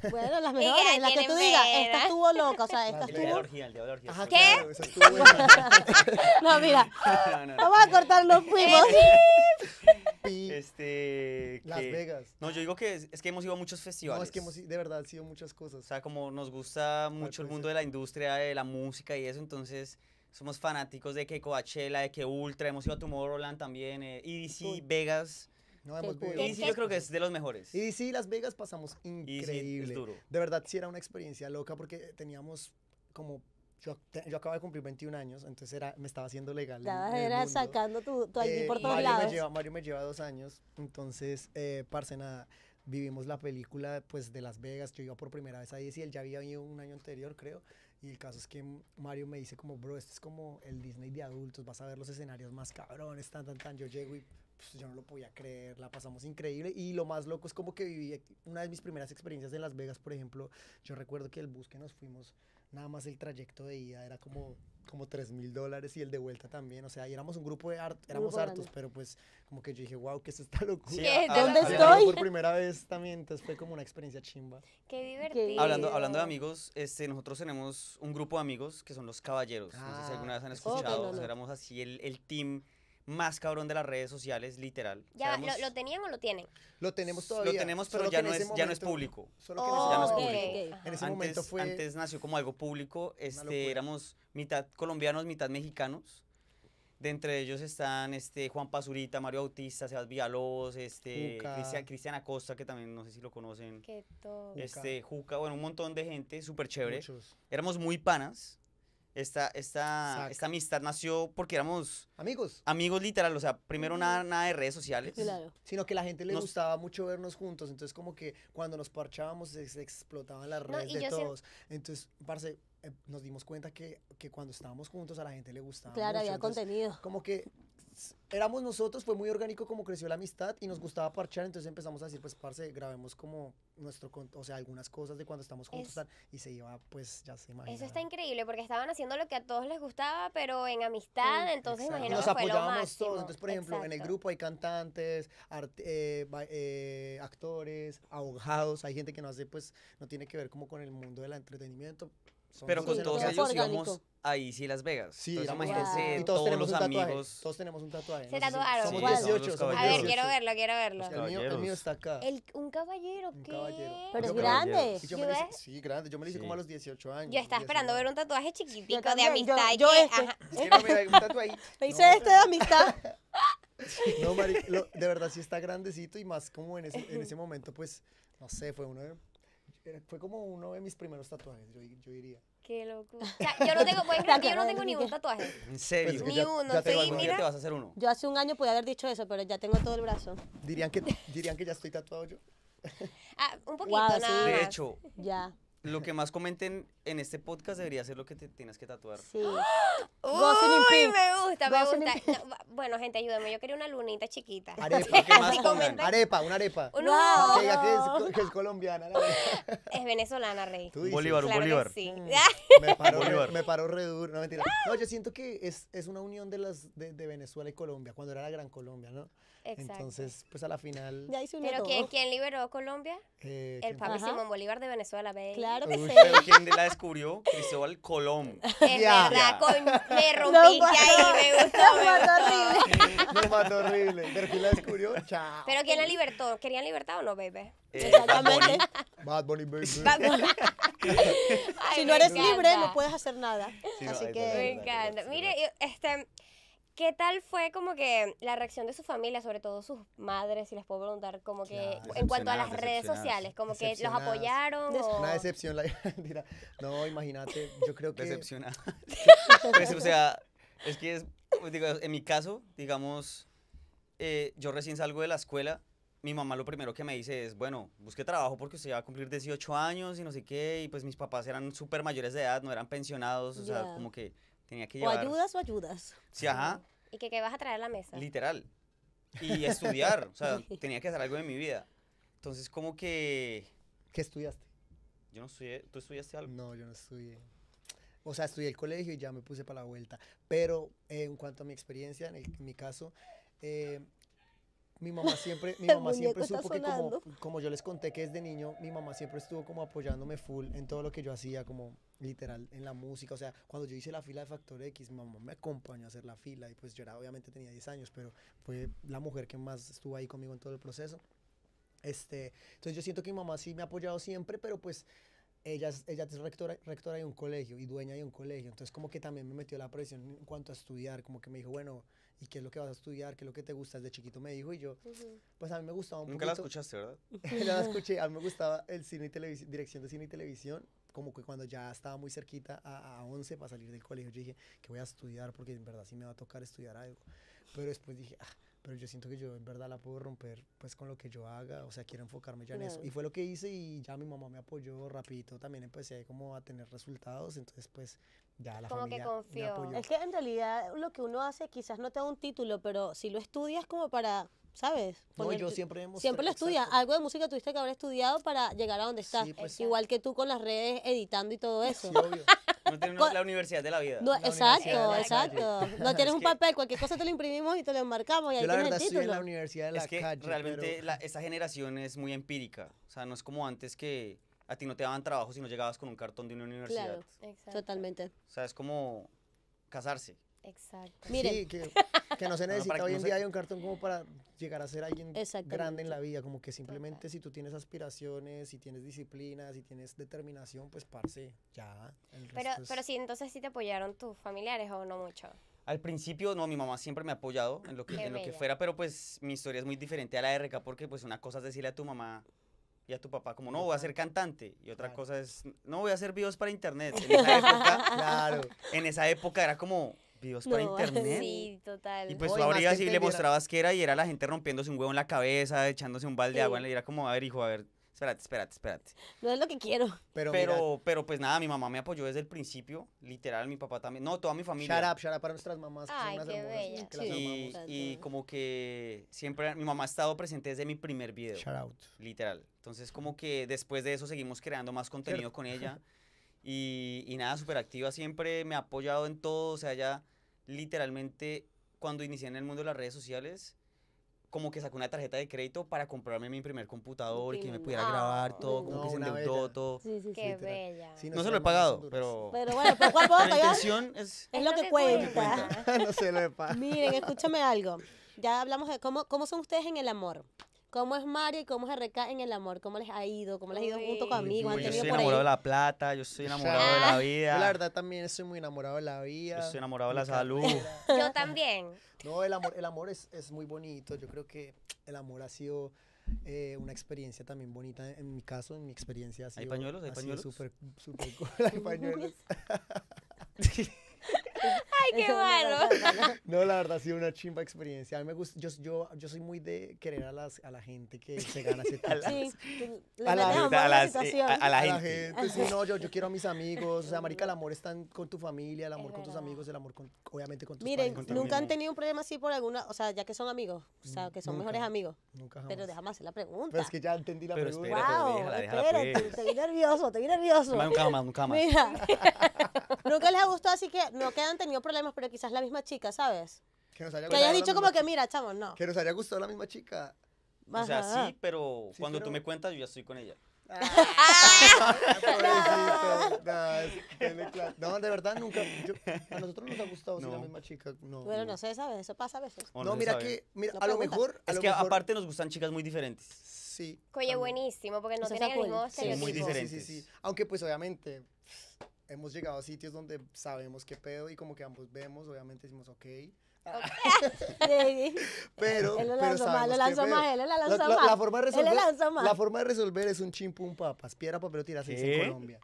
[SPEAKER 2] bueno, las mejores, las que tú digas, esta estuvo loca, o sea, esta estuvo... de la
[SPEAKER 1] orgía, el de orgía.
[SPEAKER 2] ¿Qué? no, mira, vamos a cortar los eh, primos.
[SPEAKER 1] este, Las Vegas. No, yo digo que es, que hemos ido a muchos festivales. No, es que hemos, de verdad, han sido muchas cosas. O sea, como nos gusta mucho el mundo de la industria, de la música y eso, entonces somos fanáticos de que Coachella, de que Ultra, hemos ido a Tomorrowland también, eh, EDC, Vegas. Y sí, yo creo que es de los mejores.
[SPEAKER 4] Y sí, Las Vegas pasamos increíble. De verdad, sí era una experiencia loca porque teníamos como yo, yo acababa de cumplir 21 años, entonces era, me estaba haciendo legal. estaba era sacando tu, tu eh, por todos Mario lados. Mario me lleva dos años, entonces, eh, parce, nada, vivimos la película pues de Las Vegas, yo iba por primera vez ahí, y él ya había venido un año anterior, creo, y el caso es que Mario me dice como, bro, esto es como el Disney de adultos, vas a ver los escenarios más cabrones, tan, tan, tan, yo llego y pues, yo no lo podía creer, la pasamos increíble y lo más loco es como que viví una de mis primeras experiencias en Las Vegas, por ejemplo, yo recuerdo que el bus que nos fuimos, nada más el trayecto de ida era como como 3 mil dólares y el de vuelta también. O sea, y éramos un grupo de art, éramos hartos, pero pues como que yo dije, wow, que es esta locura. ¿De ¿Dónde estoy? Por primera vez también, entonces fue como una experiencia chimba. Qué divertido. Hablando, hablando de
[SPEAKER 1] amigos, este, nosotros tenemos un grupo de amigos que son los caballeros. no sé si ah, alguna vez han escuchado. éramos así el, el team más cabrón de las redes sociales, literal. ¿Ya ¿lo, lo
[SPEAKER 3] tenían o lo tienen?
[SPEAKER 4] Lo tenemos
[SPEAKER 1] todavía. Lo tenemos, pero ya no, es, ya no es público. Solo que no es antes, momento nació como algo público. Este, éramos mitad colombianos, mitad mexicanos. De entre ellos están este, Juan Pazurita, Mario Bautista, Sebas Villalobos, este, Cristian, Acosta, que también no sé si lo conocen.
[SPEAKER 5] Este, Juca. Este,
[SPEAKER 1] Juca, bueno, un montón de gente, súper chévere. Éramos muy panas. Esta, esta, amistad nació porque éramos amigos. Amigos literal, o sea, primero nada, de redes sociales.
[SPEAKER 4] Sino que la gente le gustaba mucho vernos juntos, entonces como que cuando nos parchábamos se, explotaban las redes de todos. Entonces, parce, eh, nos dimos cuenta que, que, cuando estábamos juntos a la gente le gustaba. Claro, había contenido. Como que pues, éramos nosotros, fue muy orgánico como creció la amistad y nos gustaba parchar, entonces empezamos a decir, pues, parce, grabemos como nuestro, o sea, algunas cosas de cuando estamos juntos y se iba, pues, ya se imagina. Eso está
[SPEAKER 3] increíble porque estaban haciendo lo que a todos les gustaba, pero en amistad, entonces Nos
[SPEAKER 4] apoyábamos todos, entonces, por ejemplo, en el grupo hay cantantes, eh, eh, actores, abogados, hay gente que no hace, pues, no tiene que ver como con el mundo del entretenimiento, pero con todos ellos íbamos ahí sí Las Vegas. Sí, imagínense todos, los amigos. Todos tenemos un tatuaje. Se tatuaron. Somos 18, A ver, quiero verlo, quiero verlo. El mío, mío, está acá.
[SPEAKER 3] un caballero, ¿qué? Pero es grande.
[SPEAKER 4] sí, grande. Yo me lo hice como a los 18 años. Yo estaba esperando
[SPEAKER 3] ver un tatuaje chiquitico de amistad. Yo, este.
[SPEAKER 2] Me hice este de amistad.
[SPEAKER 4] no, de verdad sí está grandecito y más como en ese, en ese momento, pues, no sé, fue uno de fue como uno de mis primeros tatuajes, yo, diría.
[SPEAKER 2] Qué loco. yo no tengo, yo no tengo ni un tatuaje.
[SPEAKER 4] ¿En serio? Pues, ni uno. Ya te, a hacer uno.
[SPEAKER 2] Yo hace un año podía haber dicho eso, pero ya tengo todo el brazo.
[SPEAKER 4] ¿Dirían que, dirían que ya estoy
[SPEAKER 1] tatuado yo?
[SPEAKER 2] Ah, un
[SPEAKER 3] poquito,
[SPEAKER 1] De hecho, ya. lo que más comenten en este podcast debería ser lo que te tienes que tatuar. Sí. Uy,
[SPEAKER 3] ¡Ah! me gusta, me gusta. bueno, gente, ayúdame. Yo quería una lunita chiquita. Arepa, ¿qué
[SPEAKER 1] más Arepa, una arepa.
[SPEAKER 4] No. Que, es, colombiana. La
[SPEAKER 3] es venezolana, Rey. Bolívar, Bolívar. Sí. Mm.
[SPEAKER 4] Me paró, Bolívar. Me, paró re duro. No, mentira. ¡Ah! yo siento que es, es una unión de, las, de, Venezuela y Colombia, cuando era la Gran Colombia, ¿no? Exacto. Entonces, pues a la final. Ya ¿Pero
[SPEAKER 3] quién, quién liberó Colombia? Eh, el papi Simón Bolívar de Venezuela, Claro que sí. de
[SPEAKER 1] descubrió Cristóbal Colón. Es verdad, con- me
[SPEAKER 3] rompí ya ahí, me gustó, me
[SPEAKER 1] mató horrible. Pero quién la descubrió. Chao.
[SPEAKER 3] Pero ¿quién la libertó? ¿Querían libertad o no, baby?
[SPEAKER 4] Eh, Bad Bunny. Exactamente. Bad Bunny baby. si
[SPEAKER 3] no eres libre, no puedes hacer nada. Así que. Me encanta. Mire, este, ¿Qué tal fue como que la reacción de su familia, sobre todo sus madres, si les puedo preguntar, como que en cuanto a las redes sociales, como que los apoyaron? O... Una
[SPEAKER 4] decepción, la, no, imagínate, yo creo que... Decepcionada.
[SPEAKER 1] Pues, o sea, es que es, pues, en mi caso, digamos, eh, yo recién salgo de la escuela, mi mamá lo primero que me dice es, bueno, busque trabajo porque usted va a cumplir 18 años y no sé qué, y pues mis papás eran súper mayores de edad, no eran pensionados, o sea, como que tenía que llevar... O ayudas o ayudas. Sí, ajá.
[SPEAKER 3] Y que, que vas a traer a la mesa.
[SPEAKER 1] Literal. Y estudiar. o sea, tenía que hacer algo de mi vida. Entonces, como que. ¿Qué estudiaste? Yo no estudié. ¿Tú estudiaste algo? No, yo no estudié.
[SPEAKER 4] O sea, estudié el colegio y ya me puse para la vuelta. Pero eh, en cuanto a mi experiencia, en, mi caso, eh, mi mamá siempre, mi mamá siempre supo que como, como, yo les conté que desde niño, mi mamá siempre estuvo como apoyándome full en todo lo que yo hacía, como literal en la música. O sea, cuando yo hice la fila de Factor X, mi mamá me acompañó a hacer la fila y pues yo era, obviamente tenía 10 años, pero fue la mujer que más estuvo ahí conmigo en todo el proceso. Este, entonces yo siento que mi mamá sí me ha apoyado siempre, pero pues ella, ella es rectora, rectora de un colegio y dueña de un colegio. Entonces como que también me metió la presión en cuanto a estudiar, como que me dijo, bueno, y qué es lo que vas a estudiar, qué es lo que te gusta. Desde chiquito me dijo y yo, pues a mí me gustaba un Nunca la escuchaste, ¿verdad? la escuché, a mí me gustaba el cine y televisión, dirección de cine y televisión, como que cuando ya estaba muy cerquita a, a 11 para salir del colegio, yo dije que voy a estudiar porque en verdad sí me va a tocar estudiar algo. Pero después dije, ah, pero yo siento que yo en verdad la puedo romper pues con lo que yo haga, o sea, quiero enfocarme ya en eso. Y fue lo que hice y ya mi mamá me apoyó rapidito, también empecé como a tener resultados, entonces pues como que confío Es
[SPEAKER 2] que en realidad lo que uno hace quizás no te da un título, pero si lo estudias como para, ¿sabes? no, yo siempre hemos Siempre lo estudias. Algo de música tuviste que haber estudiado para llegar a donde estás. Pues, Igual que tú con las redes editando y todo
[SPEAKER 1] eso. No tienes la universidad de la vida. No, exacto, exacto. No tienes
[SPEAKER 2] un papel, cualquier cosa te lo imprimimos y te lo enmarcamos y ahí yo la tienes verdad el título. en la
[SPEAKER 1] universidad de la es que Realmente esa generación es muy empírica. O sea, no es como antes que a ti no te daban trabajo si no llegabas con un cartón de una universidad. Claro,
[SPEAKER 2] exacto. Totalmente.
[SPEAKER 1] O sea, es como casarse.
[SPEAKER 2] Exacto. Sí,
[SPEAKER 4] que, no se necesita hoy en día hay un cartón como para llegar a ser alguien grande en la vida, como que simplemente si tú tienes aspiraciones, si tienes disciplina, si tienes determinación, pues parce,
[SPEAKER 1] ya. pero, pero
[SPEAKER 3] sí, entonces sí te apoyaron tus familiares o no mucho.
[SPEAKER 1] Al principio, no, mi mamá siempre me ha apoyado en lo que, en lo que fuera, pero pues mi historia es muy diferente a la de RK porque pues una cosa es decirle a tu mamá, y a tu papá como, no, voy a ser cantante. Y otra cosa es, no, voy a hacer videos para internet. En esa época, claro, en esa época era como, videos para internet. Sí, total. Y pues tú abrías y le mostrabas que era y era la gente rompiéndose un huevo en la cabeza, echándose un balde de agua y era como, a ver, hijo, a ver, espérate, espérate, espérate.
[SPEAKER 4] No es lo que quiero. Pero, pero,
[SPEAKER 1] pero, pues nada, mi mamá me apoyó desde el principio, literal, mi papá también, no, toda mi familia. Shout out,
[SPEAKER 4] shout out para nuestras mamás. Ay, qué bella.
[SPEAKER 1] y, como que siempre, mi mamá ha estado presente desde mi primer video. Shout out. Literal. Entonces como que después de eso seguimos creando más contenido con ella. Y, y nada, súper activa siempre, me ha apoyado en todo, o sea, ya literalmente cuando inicié en el mundo de las redes sociales como que sacó una tarjeta de crédito para comprarme mi primer computador, y que me pudiera grabar todo, como que se endeudó todo. Sí, sí, Qué bella. no, se lo he pagado, pero... Pero bueno, ¿cuál puedo pagar? es, es lo que cuenta. no se lo he pagado.
[SPEAKER 4] Miren,
[SPEAKER 2] escúchame algo. Ya hablamos de cómo, cómo son ustedes en el amor. ¿Cómo es Mario y cómo es recae en el amor? ¿Cómo les ha ido? ¿Cómo les ha ido junto conmigo? yo soy enamorado de la
[SPEAKER 1] plata, yo soy enamorado de la ah. vida. la verdad también soy muy enamorado de la vida. Yo soy enamorado de la salud.
[SPEAKER 4] yo también. No, el amor, el amor es, muy bonito. Yo creo que el amor ha sido... Eh, una experiencia también bonita. En mi caso, en mi experiencia ¿Hay pañuelos? ¿Hay Súper, súper Hay pañuelos.
[SPEAKER 5] ¡Ay, qué bueno.
[SPEAKER 4] no, la verdad ha sido una chimba experiencia. A mí me gusta, yo, yo, yo soy muy de querer a, las, a la gente que se gana ese Sí, a, la, gente. A, la gente. Sí, no, yo, yo quiero a mis amigos. O sea, marica, el amor está con tu familia, el amor con tus amigos, el amor obviamente con tus amigos. Miren, nunca han tenido
[SPEAKER 2] un problema así por alguna, o sea, ya que son amigos, o sea, que son mejores amigos. Nunca jamás. Pero déjame hacer la pregunta. Pero es
[SPEAKER 4] que ya entendí la pero pregunta. Espérate, wow, pues. te,
[SPEAKER 2] vi nervioso, te vi nervioso. Nunca más, nunca más. Mira, nunca les ha gustado así que no quedan tenido problemas problemas, pero quizás la misma chica, ¿sabes?
[SPEAKER 1] Que, nos haya que hayas dicho como que, mira, chamo, no. Que nos haya gustado la misma chica. O sea, sí, pero cuando tú me cuentas, yo ya estoy con ella. Ah. no, de verdad nunca. a nosotros nos ha gustado ser la misma chica. No, bueno, no. sé
[SPEAKER 2] sabes eso pasa a veces.
[SPEAKER 3] No, mira que, mira, a lo mejor. A es lo que mejor...
[SPEAKER 1] aparte nos gustan chicas muy diferentes. Sí.
[SPEAKER 3] Oye, buenísimo, porque no tienen el mismo sí,
[SPEAKER 4] muy diferentes. Sí, sí, sí. Aunque, pues obviamente hemos llegado a sitios donde sabemos qué pedo y como que ambos vemos, obviamente decimos, ok. Ah. okay. pero, él la, la, forma de resolver, la forma de resolver es un chimpum papas, piedra, papel o tiras, en Colombia.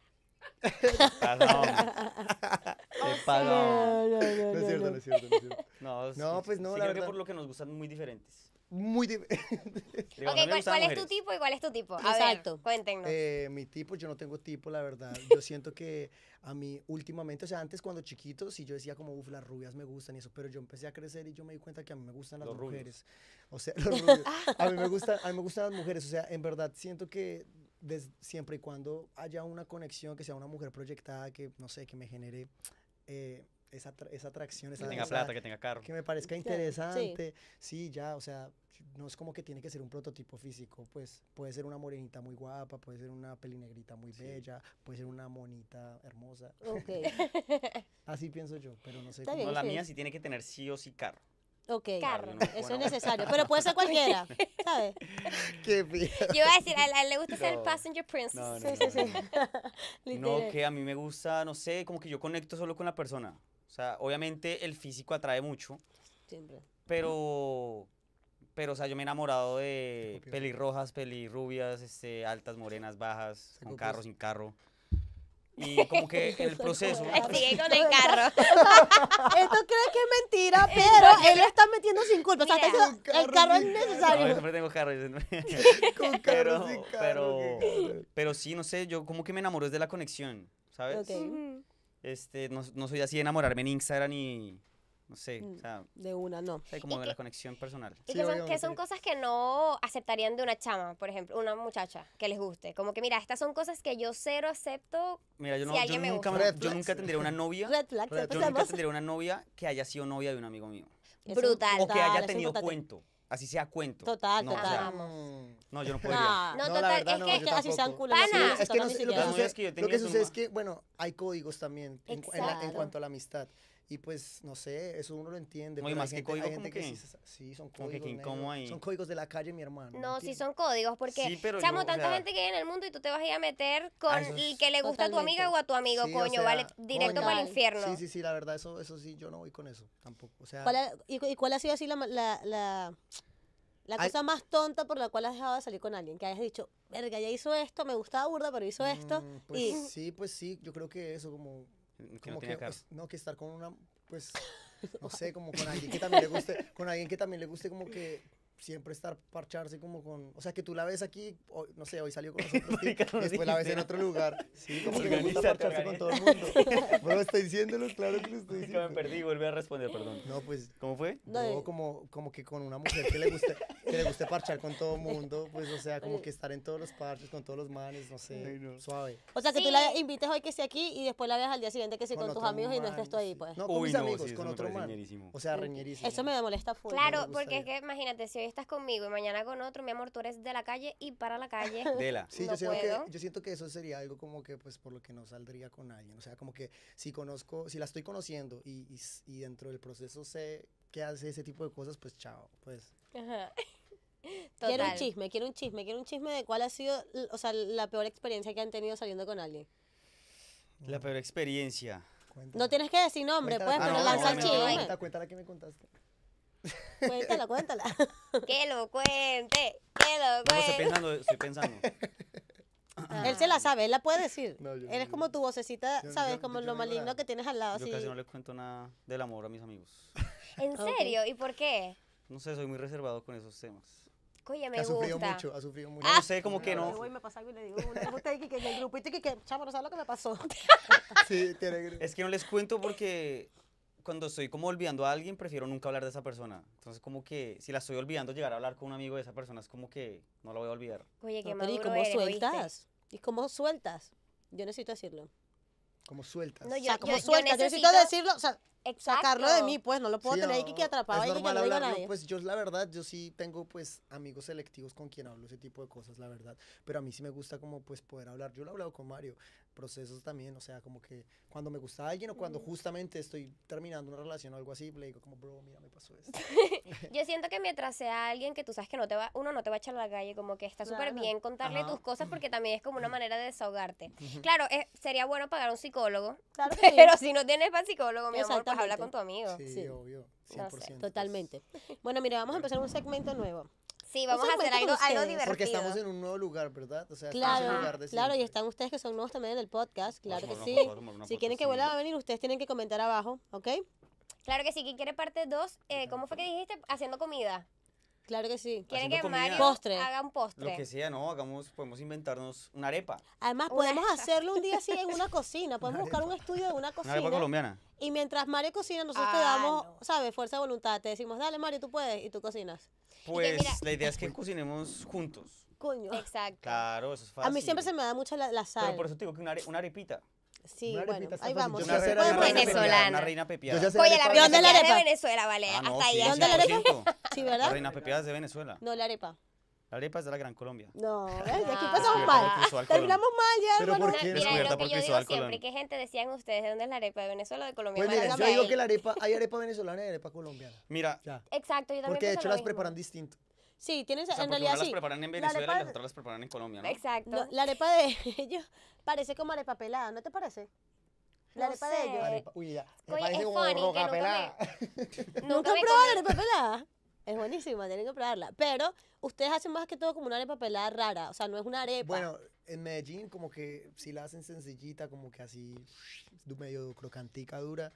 [SPEAKER 1] Perdón. No, no, no, es cierto, no es cierto. No, no pues no, la verdad. que por lo que nos gustan muy diferentes muy diferente. ¿cuál, es tu
[SPEAKER 3] tipo y cuál es tu tipo? A Ver, cuéntenos.
[SPEAKER 4] Eh, mi tipo, yo no tengo tipo, la verdad. Yo siento que a mí últimamente, o sea, antes cuando chiquitos sí yo decía como, uff, las rubias me gustan y eso, pero yo empecé a crecer y yo me di cuenta que a mí me gustan las mujeres. O sea, A mí, me gustan, a mí me gustan las mujeres, o sea, en verdad siento que desde siempre y cuando haya una conexión, que sea una mujer proyectada, que no sé, que me genere... Eh, esa, esa atracción. Esa, que tenga plata, que tenga carro. Que me parezca interesante. Sí. ya, o sea, no es como que tiene que ser un prototipo físico, pues puede ser una morenita muy guapa, puede ser una pelinegrita muy bella, puede ser una monita
[SPEAKER 1] hermosa. ok Así pienso yo, pero no sé. la mía sí tiene que tener sí o sí carro.
[SPEAKER 3] Ok. Carro.
[SPEAKER 1] eso es necesario. Pero puede ser cualquiera, ¿sabes? Qué bien.
[SPEAKER 3] Yo iba a decir, a él, le gusta ser el passenger princess. No, sí, sí, sí. no, que
[SPEAKER 1] a mí me gusta, no sé, como que yo conecto solo con la persona sea, obviamente el físico atrae mucho. Siempre. Pero, pero o sea, yo me he enamorado de pelirrojas, pelirrubias, este, altas, morenas, bajas, con carro, sin carro. Y como que el proceso. Sigue con el carro. Esto crees que es mentira, pero
[SPEAKER 2] él está metiendo sin culpa. o sea, está diciendo, el carro es necesario. No,
[SPEAKER 1] yo siempre tengo carro. con carro, pero, carro. Pero, pero sí, no sé, yo como que me enamoré de la conexión, ¿sabes? Okay. Este, no, soy así de enamorarme en Instagram ni, no sé, o mm, sea, de una, no. como de la conexión personal. Y que, son,
[SPEAKER 3] cosas que no aceptarían de una chama, por ejemplo, una muchacha que les guste. Como que, mira, estas son cosas que yo cero acepto
[SPEAKER 1] mira, yo no, yo nunca, yo tendría una novia. yo nunca tendría una novia que haya sido novia de un amigo mío. Brutal. O que haya tenido cuento así sea cuento. Total, total. no, yo no puedo No, no, total, es que, así sean culos. Sí, es que no, lo, que sucede, es que, bueno, hay
[SPEAKER 4] códigos también en cuanto a la amistad. Y pues, no sé, eso uno lo entiende. Muy más que código, hay que, sí, son códigos. Son códigos de la calle, mi hermano. No,
[SPEAKER 3] sí son códigos, porque pero tanta gente que hay en el mundo y tú te vas a ir a meter ah, con el que le gusta a tu amiga o a tu amigo, coño, vale, directo para el infierno. Sí,
[SPEAKER 4] sí, sí, la verdad, eso, eso sí, yo no voy con eso tampoco. O sea, y,
[SPEAKER 2] cuál ha sido así la, la, la, la cosa más tonta por la cual has dejado de salir con alguien? Que hayas dicho, verga, ya hizo esto, me gustaba burda, pero hizo esto. Mm, pues
[SPEAKER 4] sí, pues sí, yo creo que eso, como como que, no, que estar con una, pues, no sé, como con alguien que también le guste, con alguien que también le guste como que siempre estar parcharse como con, o sea, que tú la ves aquí, no sé, hoy salió con nosotros, y después la ves en otro lugar, sí, como que me gusta parcharse con todo el mundo. Bueno, está diciéndolo, claro que lo estoy diciendo. me
[SPEAKER 1] perdí, volví a responder, perdón. No, pues. ¿Cómo fue? No, eh.
[SPEAKER 4] como, como que con una mujer que le guste, que le guste parchar con todo el mundo, pues, o sea, como que estar en todos los parches, con todos los manes, no sé, suave. O sea, que tú la
[SPEAKER 2] invites hoy que esté aquí y después la ves al día siguiente que sea con, tus amigos y no estés tú ahí, pues. No, con Uy, mis amigos, con otro man. O
[SPEAKER 4] sea, reñerísimo.
[SPEAKER 2] Eso me molesta fuerte.
[SPEAKER 4] Claro, porque es que
[SPEAKER 3] imagínate, si hoy estás conmigo y mañana con otro, mi amor, tú eres de la calle y para la calle. De la.
[SPEAKER 4] Sí, yo, siento que, eso sería algo como que, pues, por lo que no saldría con alguien. O sea, como que si conozco, si la estoy conociendo y, y, dentro del proceso sé que hace ese tipo de cosas, pues chao, pues.
[SPEAKER 2] Quiero un chisme, quiero un chisme, quiero un chisme de cuál ha sido, o sea, la peor experiencia que han tenido saliendo con alguien.
[SPEAKER 1] La peor experiencia. No
[SPEAKER 2] tienes que decir nombre, puedes
[SPEAKER 1] ponerla pero no,
[SPEAKER 4] ahí. cuéntala
[SPEAKER 1] que me contaste.
[SPEAKER 2] Cuéntala, cuéntala. que lo cuente, que lo pues, cuente. No, estoy pensando,
[SPEAKER 1] estoy pensando.
[SPEAKER 2] Él se la sabe, él la puede decir. Él es Eres como tu vocecita,
[SPEAKER 1] ¿sabes? como
[SPEAKER 4] lo maligno que
[SPEAKER 3] tienes al lado. Yo casi no
[SPEAKER 1] les cuento nada del amor a mis amigos.
[SPEAKER 2] ¿En serio? ¿Y por qué?
[SPEAKER 1] No sé, soy muy reservado con esos temas. Oye, me ha gusta. mucho, ha sufrido mucho. Ah, no sé, como que no. Yo voy,
[SPEAKER 2] me pasa algo y le digo, usted que, que, el grupito que, que no lo que me pasó.
[SPEAKER 1] sí, tiene Es que no les cuento porque cuando estoy como olvidando a alguien, prefiero nunca hablar de esa persona. Entonces, como que si la estoy olvidando, llegar a hablar con un amigo de esa persona es como que no lo voy a olvidar.
[SPEAKER 2] Oye, qué ¿Y cómo sueltas? ¿Y cómo sueltas? Yo necesito decirlo.
[SPEAKER 4] ¿Cómo sueltas? o
[SPEAKER 2] sea, sueltas? necesito, decirlo, o sea,
[SPEAKER 3] sacarlo de mí, pues no lo puedo tener ahí que atrapado y que yo no
[SPEAKER 4] Pues yo la verdad, yo sí tengo pues amigos selectivos con quien hablo ese tipo de cosas, la verdad, pero a mí sí me gusta como pues poder hablar. Yo lo he hablado con Mario, procesos también, o sea, como que cuando me gusta alguien o cuando justamente estoy terminando una relación o algo así, le digo como, bro, mira, me pasó esto.
[SPEAKER 3] Yo siento que mientras sea alguien que tú sabes que no te va, uno no te va a echar a la calle, como que está súper bien contarle tus cosas porque también es como una manera de desahogarte. Claro, sería bueno pagar un psicólogo, claro pero si no tienes para psicólogo, mi amor, pues habla con tu amigo. Sí,
[SPEAKER 4] obvio, 100%.
[SPEAKER 2] Totalmente. Bueno, mira, vamos a empezar un segmento nuevo. Sí, vamos a hacer algo, algo divertido.
[SPEAKER 4] Porque estamos en un nuevo lugar, ¿verdad? O sea, claro, lugar de claro, y
[SPEAKER 2] están ustedes que son nuevos también en el podcast, claro que sí. si quieren que vuelva a venir, ustedes tienen que comentar abajo, ¿ok? Claro que sí, ¿quién quiere parte 2? Eh, ¿Cómo fue que dijiste? Haciendo comida. Claro que sí.
[SPEAKER 1] ¿Quieren que Mario postre. haga
[SPEAKER 2] un postre?
[SPEAKER 3] Lo
[SPEAKER 1] que sea, no, hagamos, podemos inventarnos una arepa.
[SPEAKER 2] Además, podemos hacerlo un día así en una cocina. Podemos buscar un estudio de una cocina. Una arepa colombiana. Y mientras Mario cocina, nosotros te ah, damos, ¿sabes? Fuerza de voluntad. Te decimos, dale, Mario, tú puedes. Y tú cocinas.
[SPEAKER 1] Pues la idea es que cocinemos juntos.
[SPEAKER 2] Coño. Exacto.
[SPEAKER 1] Claro, eso es fácil. A mí siempre se
[SPEAKER 2] me da mucho la, sal. Pero por eso
[SPEAKER 1] te digo que una arepita. Sí, bueno, ahí vamos. Venezolana. reina pepiada. Oye, la reina ¿De la de
[SPEAKER 2] Venezuela, vale.
[SPEAKER 3] Ah, hasta sí, ahí. ¿Dónde la arepa? Sí, La reina
[SPEAKER 1] pepiada es de Venezuela. No, la arepa. La arepa es de la Gran Colombia.
[SPEAKER 3] No, eh, de aquí ah. pasamos mal. Terminamos mal ya, Pero ¿por qué? Mira, lo que yo digo siempre, que gente decían ustedes, ¿de dónde es la arepa? ¿De Venezuela o de Colombia? Pues yo digo que
[SPEAKER 4] la arepa, hay arepa venezolana y arepa colombiana. Mira, Ya.
[SPEAKER 2] Exacto, yo
[SPEAKER 3] también Porque de hecho las preparan
[SPEAKER 4] distinto.
[SPEAKER 2] Sí, tienes,
[SPEAKER 3] en realidad sí. las preparan en Venezuela y las otras las
[SPEAKER 1] preparan en Colombia, ¿no?
[SPEAKER 2] Exacto. la arepa de ellos parece como arepa pelada, ¿no te parece? La
[SPEAKER 1] arepa de ellos. uy, ya. parece es como funny, roca nunca pelada.
[SPEAKER 2] nunca he probado arepa pelada. Es buenísima, tienen que probarla. Pero ustedes hacen más que todo como una arepa pelada rara. O sea, no es una arepa. Bueno,
[SPEAKER 4] en Medellín como que si la hacen sencillita, como que así medio crocantica, dura,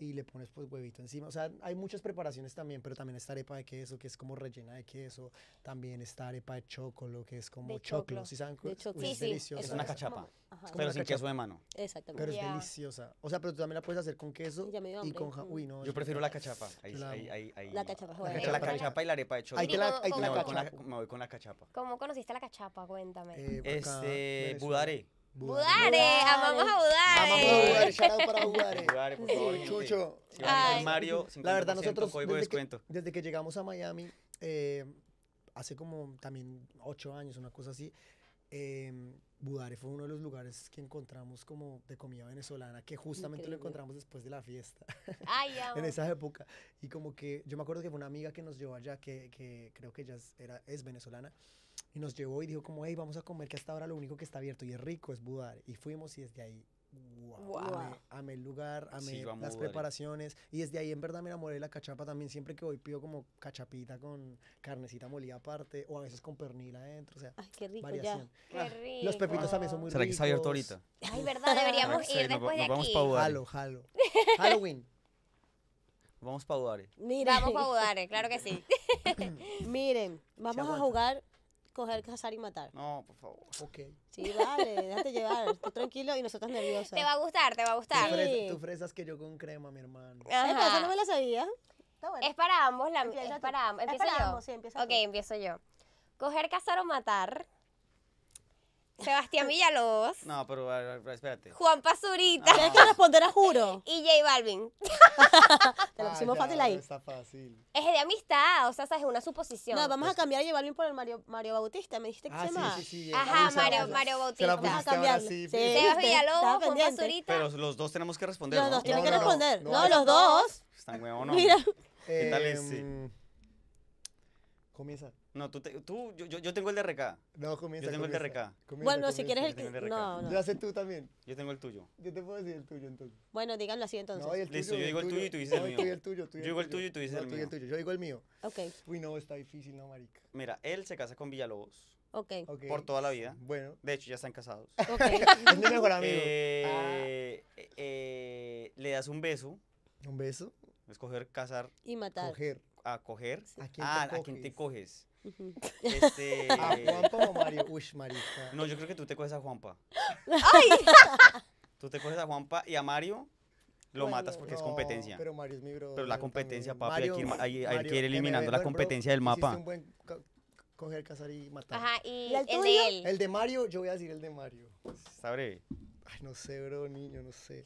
[SPEAKER 4] y le pones pues huevito encima. O sea, hay muchas preparaciones también, pero también está arepa de queso, que es como rellena de queso, también está arepa de choclo que es como choclo, ¿sí saben? es Es una cachapa. Pero sin queso de mano. Exactamente. Pero es deliciosa. O sea, pero tú también la puedes hacer con queso y con Uy, no. Yo prefiero la cachapa. Ahí, La- ahí, ahí,
[SPEAKER 1] La cachapa, La cachapa y la arepa de chorizo. Ahí te la, ahí Me la voy con la- me voy con la cachapa.
[SPEAKER 3] ¿Cómo conociste la cachapa? Cuéntame. Eh, este, Budare.
[SPEAKER 1] Budare.
[SPEAKER 3] amamos a budare! Amamos a
[SPEAKER 1] Budare. shout para Budare. Budare, por Chucho. Mario, La verdad, nosotros
[SPEAKER 4] desde que, llegamos a Miami, eh, hace como también ocho años, una cosa así, eh, Budare fue uno de los lugares que encontramos como de comida venezolana, que justamente lo encontramos después de la fiesta,
[SPEAKER 5] Ay, en esa
[SPEAKER 4] época. Y como que yo me acuerdo que fue una amiga que nos llevó allá, que, que creo que ella era, es venezolana, y nos llevó y dijo como, hey, vamos a comer, que hasta ahora lo único que está abierto y es rico es Budare. Y fuimos y desde ahí wow, Amé, el lugar, amé las preparaciones. Y desde ahí en verdad me enamoré de la cachapa también. Siempre que voy pido como cachapita con carnecita molida aparte o a veces con pernil adentro. O sea, Ay, qué variación. rico. Los pepitos también son muy ricos. ¿Será que está abierto ahorita? Ay, ¿verdad? Deberíamos ir después
[SPEAKER 1] de vamos aquí. Vamos Halo, Halloween. Vamos para Udare.
[SPEAKER 2] Vamos para Udare, claro que sí. Miren, vamos a jugar coger, cazar y matar.
[SPEAKER 4] No, por favor. Ok. Sí, vale, déjate llevar. Tú tranquilo y nosotros nerviosos Te va
[SPEAKER 3] a gustar, te va a gustar. Tú,
[SPEAKER 4] fresas que yo con crema, mi hermano. Ajá.
[SPEAKER 3] Eso no me la sabía. Está bueno. Es para ambos, la, es para, ambos. ¿Empiezo es Ambos, ok, empiezo yo. Coger, cazar o matar Sebastián Villalobos.
[SPEAKER 1] No, pero espérate.
[SPEAKER 3] Juan Pazurita. Tienes
[SPEAKER 2] que responder a juro. Y J Balvin.
[SPEAKER 3] Te
[SPEAKER 4] lo
[SPEAKER 1] ah, pusimos fácil ahí. Está fácil.
[SPEAKER 2] Es de amistad, o sea, esa es una suposición. No, vamos a cambiar a J Balvin por el Mario, Mario Bautista. Me dijiste que ah, se llama.
[SPEAKER 5] Ajá, sí, Mario- Mario Bautista. Vamos a cambiar. sí. Sí.
[SPEAKER 1] Pero los dos tenemos que responder, Los dos tienen que responder. no, los dos. Están huevos, no. Mira. ¿Qué tal ese? Eh, Comienza. No, tú, yo, tengo el de RK. No, comienza. Yo tengo el de RK. bueno, si quieres el que. no, no. Yo
[SPEAKER 4] haces tú también. Yo tengo el tuyo. Yo te puedo decir el tuyo entonces. Bueno, díganlo así entonces. No, el tuyo, Listo, yo digo el tuyo y tú dices el mío. yo digo el tuyo y tú dices el mío. Yo digo el tuyo, yo digo el mío. Ok. Uy, no, está difícil, no, marica.
[SPEAKER 1] Mira, él se casa con Villalobos. ok. Por toda la vida. Bueno. De hecho, ya están casados. Ok. es mi mejor amigo. Eh, eh, eh, le das un beso. ¿Un beso? Escoger, casar. Y matar. Coger a coger. ¿A, quién te coges? este... ¿A Juanpa o Mario? Uy, marica. No, yo creo que tú te coges a Juanpa. ¡Ay! Tú te coges a Juanpa y a Mario lo matas porque es competencia. Pero Mario es mi bro. Pero la competencia, papi, Mario, hay, que ir, eliminando la competencia del mapa. Un buen coger, cazar y
[SPEAKER 4] matar. Ajá, y, el, de él? el de Mario, yo voy a decir el de Mario. Está breve. Ay, no sé, bro, niño, no sé.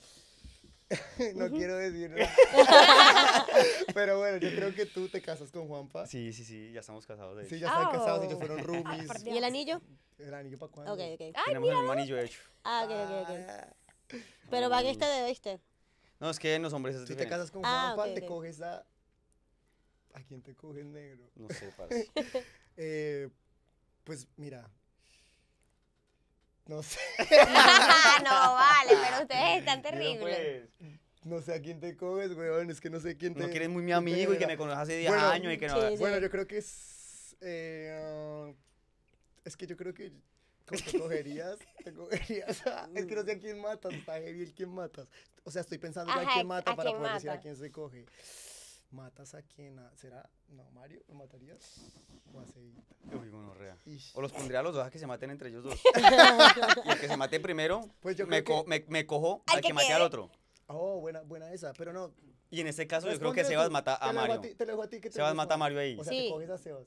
[SPEAKER 4] no quiero decir nada. Pero bueno, yo creo que tú
[SPEAKER 1] te casas con Juanpa. Sí, sí, sí, ya estamos casados. De Sí, ya están ah, casados y ellos oh. fueron roomies.
[SPEAKER 4] ¿Y el anillo? ¿El anillo para cuándo? Ok, ok.
[SPEAKER 2] Tenemos el anillo hecho. Ah, ok, ok, ok. Ah. Pero para este
[SPEAKER 4] de este?
[SPEAKER 1] No, es que en los hombres es Si te casas
[SPEAKER 4] con ah, Juanpa, te coges a... ¿A quién te coges, negro? No sé, parce. Eh, pues mira, no sé.
[SPEAKER 3] no, vale, pero ustedes están terribles.
[SPEAKER 4] Pues, no sé a quién te coges, weón. Es que no sé quién te. No quieres muy mi amigo y que me conoces hace 10 años y que no. Bueno, yo creo que es. Eh, um, es que yo creo que. te cogerías, te cogerías. es que no sé a quién matas, está heavy el quién matas. O sea, estoy pensando en a quién mata para poder decir a quién se coge. ¿Matas a quién? Ah, ¿Será? No, Mario, ¿lo matarías? O a
[SPEAKER 1] o los pondría a los dos a que se maten entre ellos dos. y el que se mate primero, pues me, me, me, cojo al, que, mate al otro.
[SPEAKER 4] Oh, buena, buena esa, pero no.
[SPEAKER 1] Y en ese caso yo creo que Sebas mata a Mario. te a ti. Que te Sebas mata a Mario ahí. O sea,
[SPEAKER 4] te coges a Sebas.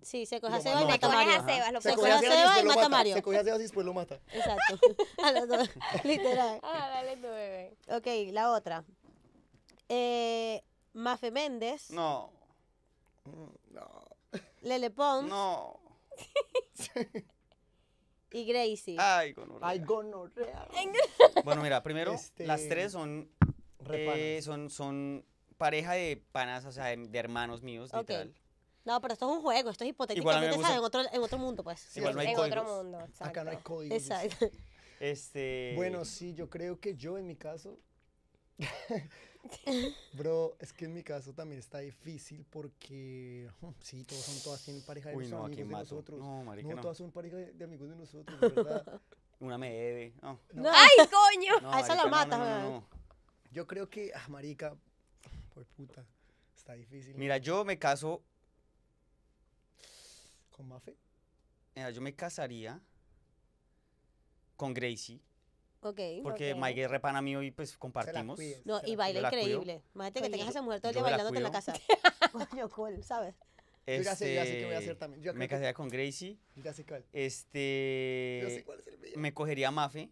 [SPEAKER 4] Sí, se coge a Sebas y mata a Mario. se coge a Sebas y mata a Mario. Se coge a Sebas y después lo mata.
[SPEAKER 2] Exacto. A los dos. Literal. Ah, dale tu bebé. Ok, la otra. Eh, Mafe Méndez. No.
[SPEAKER 1] Mm, no.
[SPEAKER 2] Lele Pons. No.
[SPEAKER 4] Y Gracie. Ay, gonorrea. Ay, Bueno, mira, primero, este, las tres son,
[SPEAKER 1] eh, son, son pareja de panas, o sea, de, hermanos míos, No,
[SPEAKER 2] pero esto es un juego, esto es hipotético. en, otro, en otro mundo, pues. en otro
[SPEAKER 3] mundo. Acá no hay códigos. Exacto.
[SPEAKER 1] Este, bueno,
[SPEAKER 4] sí, yo creo que yo en mi caso Bro, es que en mi caso también está difícil porque sí, todos son todas tienen pareja de, amigos de nosotros. No, marica, no, no, todas son pareja de,
[SPEAKER 1] amigos de nosotros, ¿verdad? Una me debe. ¡Ay, coño! a esa la mata,
[SPEAKER 4] Yo creo que, ah, marica, por puta, está difícil. Mira, yo
[SPEAKER 1] me caso. ¿Con Mafe? Mira, yo me casaría con Gracie. Okay, Porque okay. Mike repan a mí hoy, pues compartimos. no, y baila increíble. Imagínate que tengas a esa mujer todo el día bailándote en la casa.
[SPEAKER 2] Coño, cool, ¿sabes?
[SPEAKER 1] Este, yo ya sé, qué voy a hacer este, también. me casaría con Gracie. Ya sé cuál. Este. Yo sé cuál es el video. Me cogería Mafe.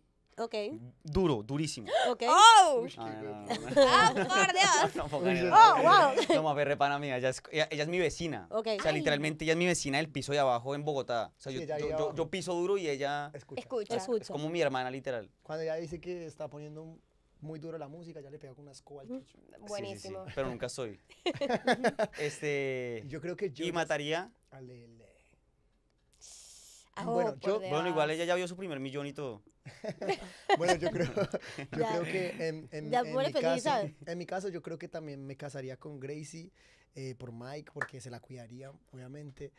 [SPEAKER 1] Duro, durísimo.
[SPEAKER 2] ¡Oh! Ah, ¡Ah, por Dios! ¡Oh,
[SPEAKER 1] wow! No, pana mía. Ella es, ella, es mi vecina. O sea, literalmente ella es mi vecina del piso de abajo en Bogotá. O sea, yo, yo, piso duro y ella Escucha. Escucha. como mi hermana, literal.
[SPEAKER 4] Cuando ella dice que está poniendo muy duro la música, ya le pega con una escoba Buenísimo. pero nunca soy.
[SPEAKER 1] este. Yo creo que yo. Y mataría Ah, bueno, igual ella ya vio su primer millón y todo. bueno, yo creo, yo creo que en, mi caso,
[SPEAKER 4] en, mi caso, yo creo que también me casaría con Gracie eh, por Mike, porque se la cuidaría, obviamente.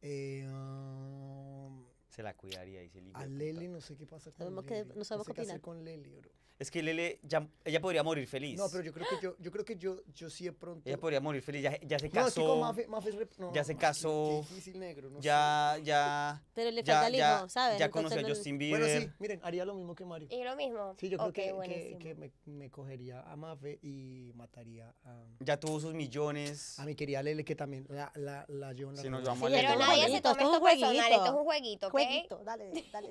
[SPEAKER 4] Eh, um,
[SPEAKER 1] la cuidaría, y se Lili. A
[SPEAKER 4] Lele no sé qué pasa con Lele. No sabemos qué hacer con bro.
[SPEAKER 1] Es que Lele, ya, ella podría morir feliz. No, pero yo creo
[SPEAKER 4] que ¡Ah! yo, yo creo que yo, yo sí de pronto. Ella
[SPEAKER 1] podría morir feliz, ya, se casó. ya se casó. negro, ya, ya. Pero le falta ¿sabes? Ya conoció a Justin Bieber. Bueno, sí,
[SPEAKER 4] miren, haría lo mismo que Mario. Y lo mismo. Sí, yo creo que, me, cogería a Mafe y mataría a.
[SPEAKER 1] Ya tuvo sus millones. A mi querida Lele,
[SPEAKER 4] que también la, llevo en la Si nos vamos a Lele. Pero nadie se toma esto personal, esto es un jueguito, ¿qué?
[SPEAKER 3] dale, dale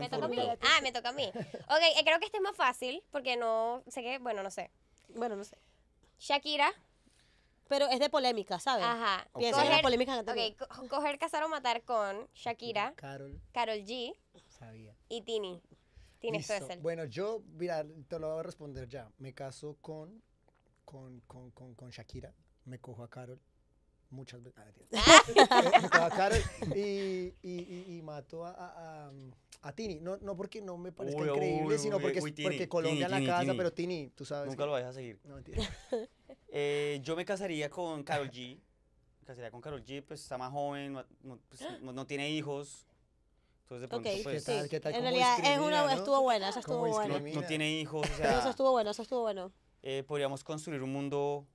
[SPEAKER 3] me toca a mí. Ah, me toca a mí. Ok, eh, creo que este es más fácil porque no sé qué, bueno, no sé. Bueno, no sé. Shakira. Pero es de polémica, ¿sabes? Ajá. Piensa polémica que Ok, coger, casar o matar con Shakira, Carol, Carol G
[SPEAKER 4] sabía. y Tini. Tini Listo. Bueno, yo, mira, te lo voy a responder ya. Me caso con, con, con, con, con Shakira, me cojo a Carol muchas veces. Ah, ah. y, y, y, y, mató a, a, a, Tini. No, no porque no me parezca increíble, sino porque, porque Colombia en la casa, pero Tini, tú sabes. Nunca lo vas a seguir. No,
[SPEAKER 1] eh, yo me casaría con Carol G. Casaría con Carol G, pues está más joven, no, no, pues, ah. tiene hijos. Entonces, de pronto, pues, ¿Qué tal, ¿qué tal, en realidad es una, estuvo buena, esa estuvo buena. No, tiene hijos, o eso estuvo
[SPEAKER 2] bueno,
[SPEAKER 4] eso eh, estuvo bueno.
[SPEAKER 1] podríamos construir un mundo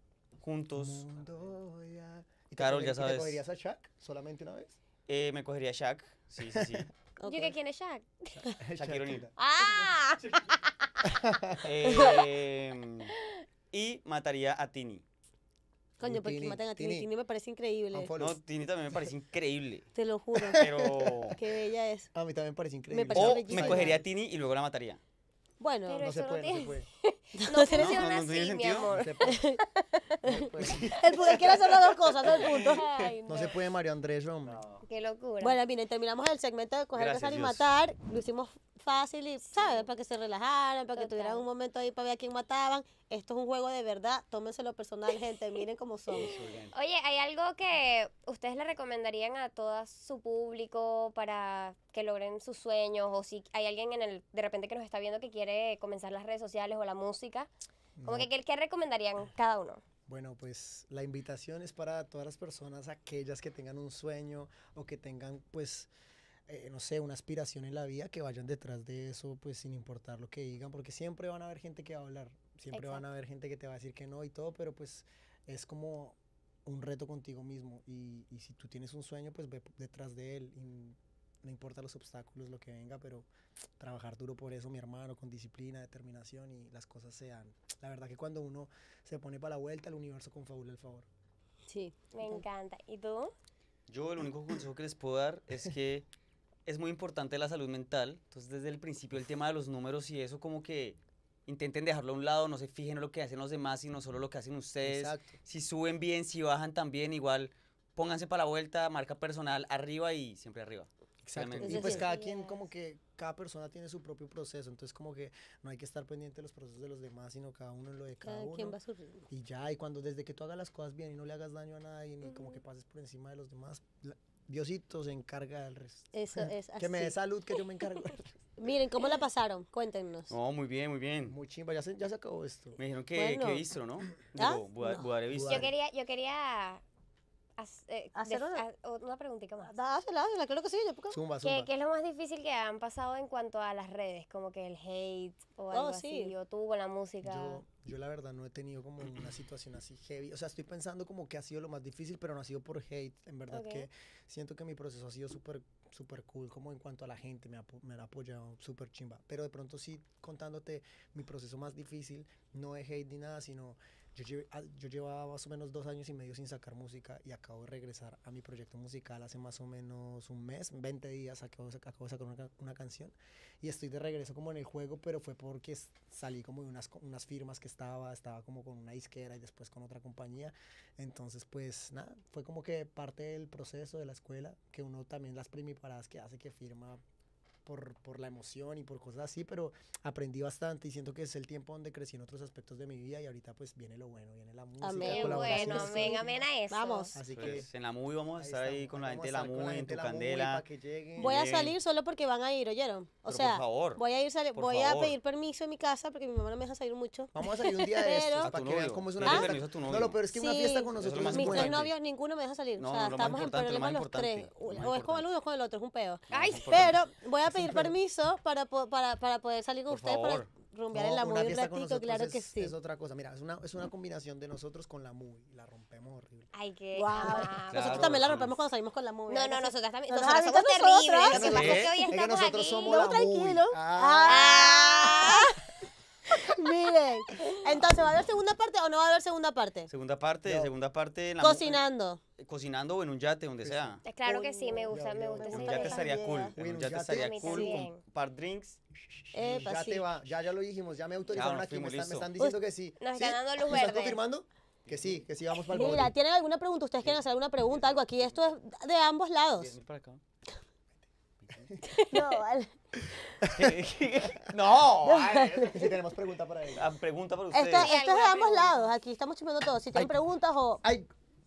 [SPEAKER 1] juntos. Mundo ya Carol, ya sabes. ¿Te cogerías
[SPEAKER 4] a Shaq solamente una vez?
[SPEAKER 1] Eh, me cogería a Shaq, sí,
[SPEAKER 3] quién es Shaq? Shaq ¡Ah!
[SPEAKER 1] Em, y mataría a Tini. Coño, porque Tini, matan a Tini. Tini.
[SPEAKER 2] me parece increíble. No,
[SPEAKER 1] Tini también me parece increíble. Te lo juro. Pero. Qué bella es. A mí también me parece increíble. o me cogería a Tini y luego la mataría.
[SPEAKER 2] Bueno, no, se puede, no, tiene... no, se
[SPEAKER 1] puede. no, funciona no, no, así, mi amor. Se
[SPEAKER 4] puede. Se
[SPEAKER 2] puede. el hacer las dos cosas, todo el punto.
[SPEAKER 4] no. se puede, Mario Andrés, hombre.
[SPEAKER 2] Qué locura. Bueno, miren, terminamos el segmento de coger, Gracias, y matar. Lo hicimos fácil y, ¿sabes? Para que se relajaran, para que tuvieran un momento ahí para ver a quién mataban. Esto es un juego de verdad, tómenselo personal, gente, miren cómo son.
[SPEAKER 3] Oye, ¿hay algo que ustedes le recomendarían a todo su público para que logren sus sueños? O si hay alguien en el, de repente que nos está viendo que quiere comenzar las redes sociales o la música, como que, ¿qué recomendarían cada uno?
[SPEAKER 4] Bueno, pues la invitación es para todas las personas, aquellas que tengan un sueño o que tengan pues eh, no sé, una aspiración en la vida, que vayan detrás de eso, pues sin importar lo que digan, porque siempre van a haber gente que va a hablar, siempre van a haber gente que te va a decir que no y todo, pero pues es como un reto contigo mismo y, y si tú tienes un sueño, pues ve detrás de él. Y, no importa los obstáculos, lo que venga, pero trabajar duro por eso, mi hermano, con disciplina, determinación y las cosas sean La verdad que cuando uno se pone para la vuelta, el universo confabula el favor. Sí, me
[SPEAKER 3] encanta. ¿Y tú?
[SPEAKER 1] Yo el único consejo que les puedo dar es que es muy importante la salud mental. Entonces, desde el principio, el tema de los números y eso, como que intenten dejarlo a un lado, no se fijen en lo que hacen los demás, sino solo lo que hacen ustedes. Si suben bien, si bajan también, igual pónganse para la vuelta, marca personal, arriba y siempre arriba. exactamente Y pues cada
[SPEAKER 4] quien, como que cada persona tiene su propio proceso, entonces como que no hay que estar pendiente de los procesos de los demás, sino cada uno en lo de cada, uno. Y ya, y cuando desde que tú hagas las cosas bien y no le hagas daño a nadie, ni como que pases por encima de los demás, Diosito se encarga del resto. Eso es así. Que me dé salud, que yo me encargo.
[SPEAKER 2] Miren, ¿cómo la pasaron? Cuéntenos.
[SPEAKER 4] No, muy bien, muy bien. Muy chimba, ya se, ya se
[SPEAKER 1] acabó esto. Me dijeron que, bueno. que ¿no? ¿Ah? yo
[SPEAKER 2] quería, yo quería
[SPEAKER 3] eh, Hacer una, preguntita más. Dásela, dásela, que sí. Yo, ¿Qué, es lo más difícil que han pasado en cuanto a las redes? Como que el hate o oh, algo así. Yo tú con la música. Yo,
[SPEAKER 4] yo, la verdad no he tenido como una situación así heavy. O sea, estoy pensando como que ha sido lo más difícil, pero no ha sido por hate. En verdad que siento que mi proceso ha sido súper súper cool, como en cuanto a la gente me, me ha apoyado súper chimba. Pero de pronto sí, contándote mi proceso más difícil, no es hate ni nada, sino yo, ah, yo llevaba más o menos dos años y medio sin sacar música y acabo de regresar a mi proyecto musical hace más o menos un mes, 20 días, acabo, de sacar una, canción y estoy de regreso como en el juego, pero fue porque salí como de unas, unas firmas que estaba, estaba como con una isquera y después con otra compañía. Entonces, pues nada, fue como que parte del proceso de la escuela, que uno también las primiparadas que hace que firma por, por la emoción y por cosas así, pero aprendí bastante y siento que es el tiempo donde crecí en otros aspectos de mi vida y ahorita pues viene lo bueno, viene la música. Amén, bueno, amén, amén a eso. Vamos.
[SPEAKER 1] Así pues, que en la movie vamos a estar ahí, con la gente de la movie, en tu candela. voy a salir
[SPEAKER 2] solo porque van a ir, ¿oyeron? O sea, voy a ir voy a pedir permiso en mi casa porque mi mamá no me deja salir mucho. Vamos a salir un día de estos para que veas cómo es una fiesta. No, lo peor es que una fiesta con nosotros es Mis tres novios, ninguno me deja salir. o sea, estamos en problemas los tres. O es con el uno o es con el otro, es un peo. Pero voy a pedir permiso para, para, para, poder salir con ustedes para
[SPEAKER 4] rumbear en la movie un ratito, claro que sí. Es otra cosa. Mira, es una, es una combinación de nosotros con la movie. La rompemos horrible. Ay, qué. Wow. nosotros también la rompemos
[SPEAKER 2] cuando salimos con la movie. No, no, nosotras también. Nosotras, somos terribles. que nosotros somos la tranquilo. Ah. ah. Miren, entonces, ¿va a haber segunda parte o no va a haber segunda parte?
[SPEAKER 1] Segunda parte, segunda parte. la cocinando. Eh, cocinando o en un yate, donde sea.
[SPEAKER 2] Claro que sí, me gusta,
[SPEAKER 3] me gusta. En un yate estaría cool. un yate estaría
[SPEAKER 1] cool, con par drinks.
[SPEAKER 4] ya, te va. ya, ya lo dijimos, ya me autorizaron aquí, me están, diciendo que sí. Nos están dando luz verde. confirmando? Que sí, que sí, vamos para el Mira,
[SPEAKER 2] ¿tienen alguna pregunta? ¿Ustedes quieren hacer alguna pregunta? Algo aquí, esto es de ambos lados.
[SPEAKER 4] no, vale. no, si tenemos pregunta para ah, ella. Pregunta
[SPEAKER 1] para ustedes. Esto, es de ambos
[SPEAKER 2] lados, aquí estamos chupando todo. Si tienen preguntas o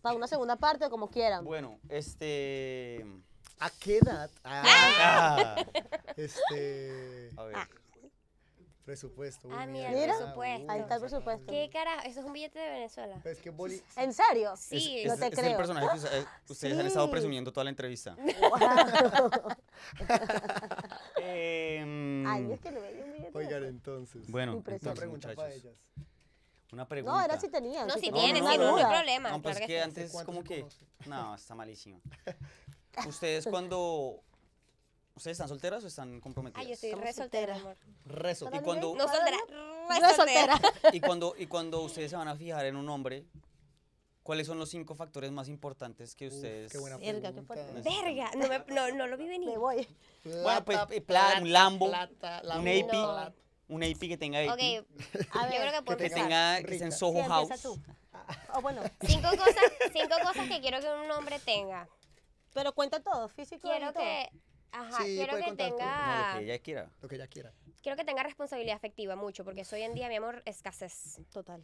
[SPEAKER 2] para una segunda parte o como quieran.
[SPEAKER 1] Bueno, este... ¿A qué edad? Ah, ah. Este... A ver. Ah. Presupuesto. Ah, mira, presupuesto.
[SPEAKER 3] Ahí está el presupuesto. ¿Qué carajo? Eso es un billete de Venezuela. Es que boli... Pues, ¿En serio? Sí, es, no te es el personaje
[SPEAKER 1] que eh, ustedes, han estado presumiendo toda la entrevista. Wow. Em, Ay, es que le veía un billete. Oigan, entonces. Bueno, entonces, pregunta Para ellas. Una pregunta. No, era si tenían. No, si, tienes, tienen, no, hay problema. No, pues que, que antes como que... No, está malísimo. Ustedes cuando ¿Ustedes están solteras o están comprometidas? Ay, yo estoy
[SPEAKER 5] re soltera, amor. soltera. No soltera, re soltera. y,
[SPEAKER 1] cuando, y cuando ustedes se van a fijar en un hombre, ¿cuáles son los cinco factores más importantes que ustedes... qué buena Verga, qué fuerte.
[SPEAKER 3] Verga, no, me- no, lo vive ni Me voy. Bueno, pues eh, un Lambo, un AP,
[SPEAKER 1] un AP que tenga AP,
[SPEAKER 3] Ok, A yo creo que puedo que tenga, que en Soho House. tú. O oh, bueno, Cinco cosas, cinco cosas que quiero que un hombre tenga. pero cuenta todo, físico y Quiero que Ajá, quiero que tenga. lo que
[SPEAKER 1] ella quiera. Lo que ella quiera.
[SPEAKER 3] Quiero que tenga responsabilidad afectiva mucho, porque eso hoy en día, mi amor, escasez. Total.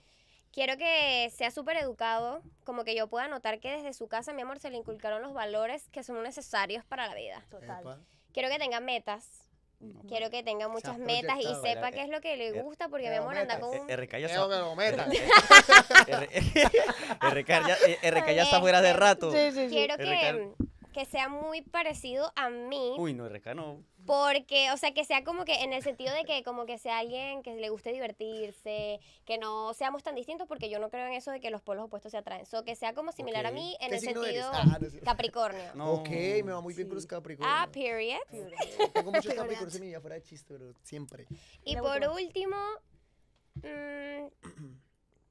[SPEAKER 3] Quiero que sea súper educado, como que yo pueda notar que desde su casa, mi amor, se le inculcaron los valores que son necesarios para la vida. Total. Quiero que tenga metas. Quiero que tenga muchas metas y sepa qué es lo que le eh, gusta, porque mi amor anda con eh, un... RK eh, ya está. fuera de rato. Sí, sí, sí. Quiero que, que sea muy parecido a mí. Uy, no, Reca Porque, o sea, que sea como que en el sentido de que como que sea alguien que le guste divertirse, que no seamos tan distintos, porque yo no creo en eso de que los polos opuestos se atraen. O que sea como similar a mí en el sentido ah, Capricornio. No. Ok, me va
[SPEAKER 4] muy bien con los Capricornios. Ah, period. Tengo muchos Capricornios en fuera de chiste, pero siempre.
[SPEAKER 3] Y por último, mm,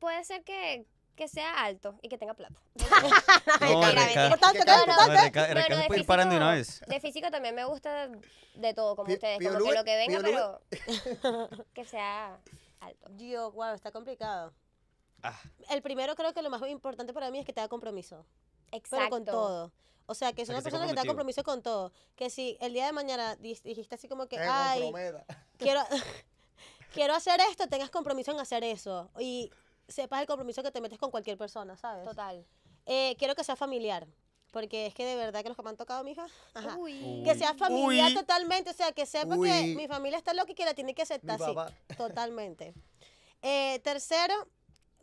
[SPEAKER 3] puede ser que que sea alto y que tenga plata. no, De físico también me gusta de
[SPEAKER 2] todo,
[SPEAKER 1] como ustedes. Como
[SPEAKER 3] que lo que venga, pero
[SPEAKER 2] que sea alto. Yo, wow, está complicado. Ah. El primero creo que lo más importante para mí es que te da compromiso. Exacto. Pero con todo. O sea, que es una persona que te da compromiso con todo. Que si el día de mañana dijiste así como que, ay, quiero... quiero hacer esto, tengas compromiso en hacer eso. Y sepas el compromiso que te metes con cualquier persona, ¿sabes? Total. Eh, quiero que sea familiar. Porque es que de verdad que los que me han tocado, mija, que sea familiar totalmente. O sea, que sepa que mi familia está loca y que la tiene que aceptar así. Totalmente. Eh, tercero,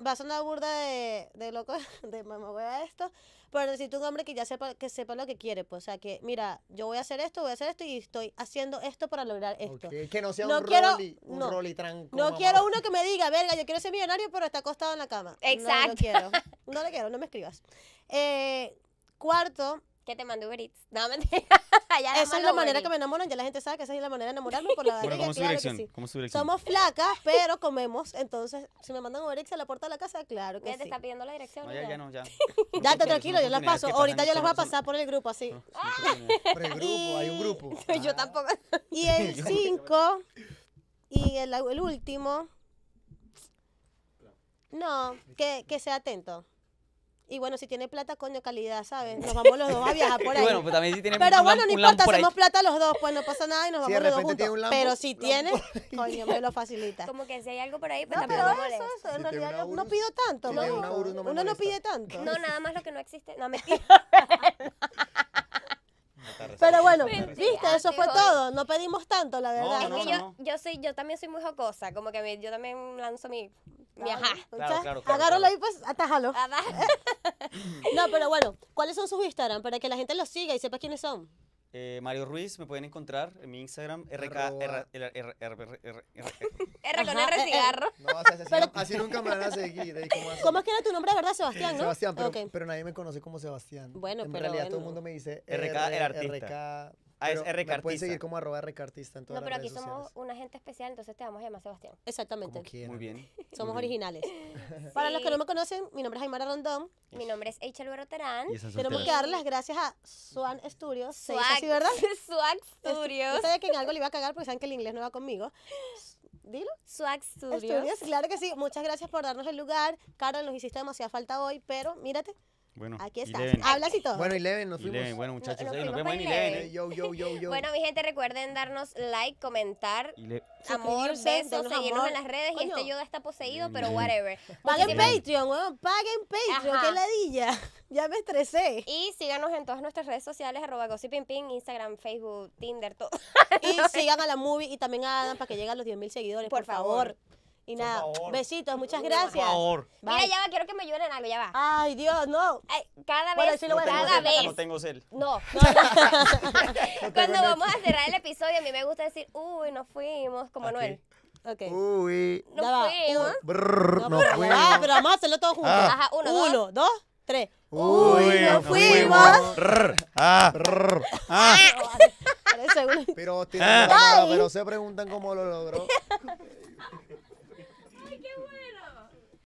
[SPEAKER 2] Vas a una burda de, de loco, de mamá, esto pero necesito un hombre que ya sepa, que sepa lo que quiere, pues, o sea, que, mira, yo voy a hacer esto, voy a hacer esto y estoy haciendo esto para lograr esto.
[SPEAKER 4] Que no sea un quiero, no, No quiero
[SPEAKER 2] uno que me diga, verga, yo quiero ser millonario, pero está acostado en la cama. Exacto. No lo quiero, no le quiero, no me escribas. Eh, cuarto, que te mande Uber Eats. No, mentira. Esa es la manera que me enamoran. Ya la gente sabe que esa es la manera de enamorarme por la Pero su dirección? Somos flacas, pero comemos. Entonces, si me mandan Uber Eats a la puerta de la casa, claro que sí. te está pidiendo la dirección. ya, ya, ya. tranquilo, yo las paso. Ahorita yo las voy a pasar por el grupo, así. Ah, ah. Por el grupo, hay un grupo. Yo tampoco. Y el 5 y el, el último... No, que, que sea atento. Y bueno, si tiene plata, coño, calidad, ¿sabes? Nos vamos los dos a viajar por ahí. bueno, pues también si tiene Pero bueno, no importa, hacemos plata los dos, pues no pasa nada y nos vamos los dos juntos. pero si tiene, coño, me lo facilita. Como que si hay algo por ahí, pues
[SPEAKER 3] no, pero eso,
[SPEAKER 2] eso, realidad no pido tanto, ¿no? uno no pide tanto. No, nada
[SPEAKER 3] más lo que no existe. No, me
[SPEAKER 2] Pero bueno, viste, eso fue todo. No pedimos tanto, la verdad. es que yo,
[SPEAKER 3] yo, yo también soy muy jocosa, como que yo también lanzo mi,
[SPEAKER 2] mi ajá. Agárralo pues, atájalo. no, pero bueno, ¿cuáles son sus Instagram? Para que la gente los siga y sepa quiénes son.
[SPEAKER 1] Eh, Mario Ruiz, me pueden encontrar en mi Instagram, RK, R con R cigarro. No,
[SPEAKER 4] así, nunca me van a seguir. ¿Cómo, es que era tu nombre, verdad, Sebastián? Sebastián, pero, nadie me conoce como Sebastián. Bueno, pero en realidad todo el mundo me dice RK, el artista. RK, Ah, es recartista seguir como No, pero aquí somos
[SPEAKER 3] una gente especial, entonces te vamos a llamar Sebastián. Exactamente. Muy bien. Somos originales. Para los que no me conocen,
[SPEAKER 2] mi nombre es Aymara Rondón. Mi nombre es H. Berroterán. Terán Tenemos que darle las gracias a Swan Studios. Swag ¿verdad? Swan Yo Studios. sabía que en algo le iba a cagar porque saben que el inglés no va conmigo. Dilo. Swag Studios. claro que sí. Muchas gracias por darnos el lugar. Carol, nos hiciste demasiada falta hoy, pero mírate,
[SPEAKER 1] bueno, aquí está. Hablas y todo. Bueno, Eleven, nos fuimos. Eleven, bueno, muchachos, nos, vemos en Eleven. ¿eh? Yo, yo, yo, yo. Bueno,
[SPEAKER 2] mi gente, recuerden darnos
[SPEAKER 3] like, comentar, amor, besos, seguirnos en las redes. Y este yoga está poseído, pero whatever. Paguen Patreon, weón, paguen Patreon, qué
[SPEAKER 2] ladilla. Ya me estresé.
[SPEAKER 3] Y síganos en todas nuestras redes sociales, arroba Instagram, Facebook, Tinder, todo.
[SPEAKER 2] y sigan a la movie y también a Adam para que lleguen a los 10.000 seguidores, por, favor. Y nada, besitos, muchas
[SPEAKER 3] gracias. Por Mira,
[SPEAKER 2] ya va, quiero que me ayuden en algo, ya va. Ay, Dios, no. cada
[SPEAKER 3] vez, lo voy a cada vez. No tengo cel. No, no, Cuando vamos a cerrar el episodio, a mí me gusta decir, uy, nos fuimos, como Noel.
[SPEAKER 1] Okay. Uy. Nos fuimos. Brrr,
[SPEAKER 4] fue. fuimos. Ah,
[SPEAKER 2] pero vamos a hacerlo todos
[SPEAKER 3] juntos.
[SPEAKER 4] Ah.
[SPEAKER 2] Ajá, uno, uno dos, tres.
[SPEAKER 4] Uy, no nos,
[SPEAKER 1] fuimos. ah, ah. Pero, pero
[SPEAKER 4] se preguntan cómo lo logró.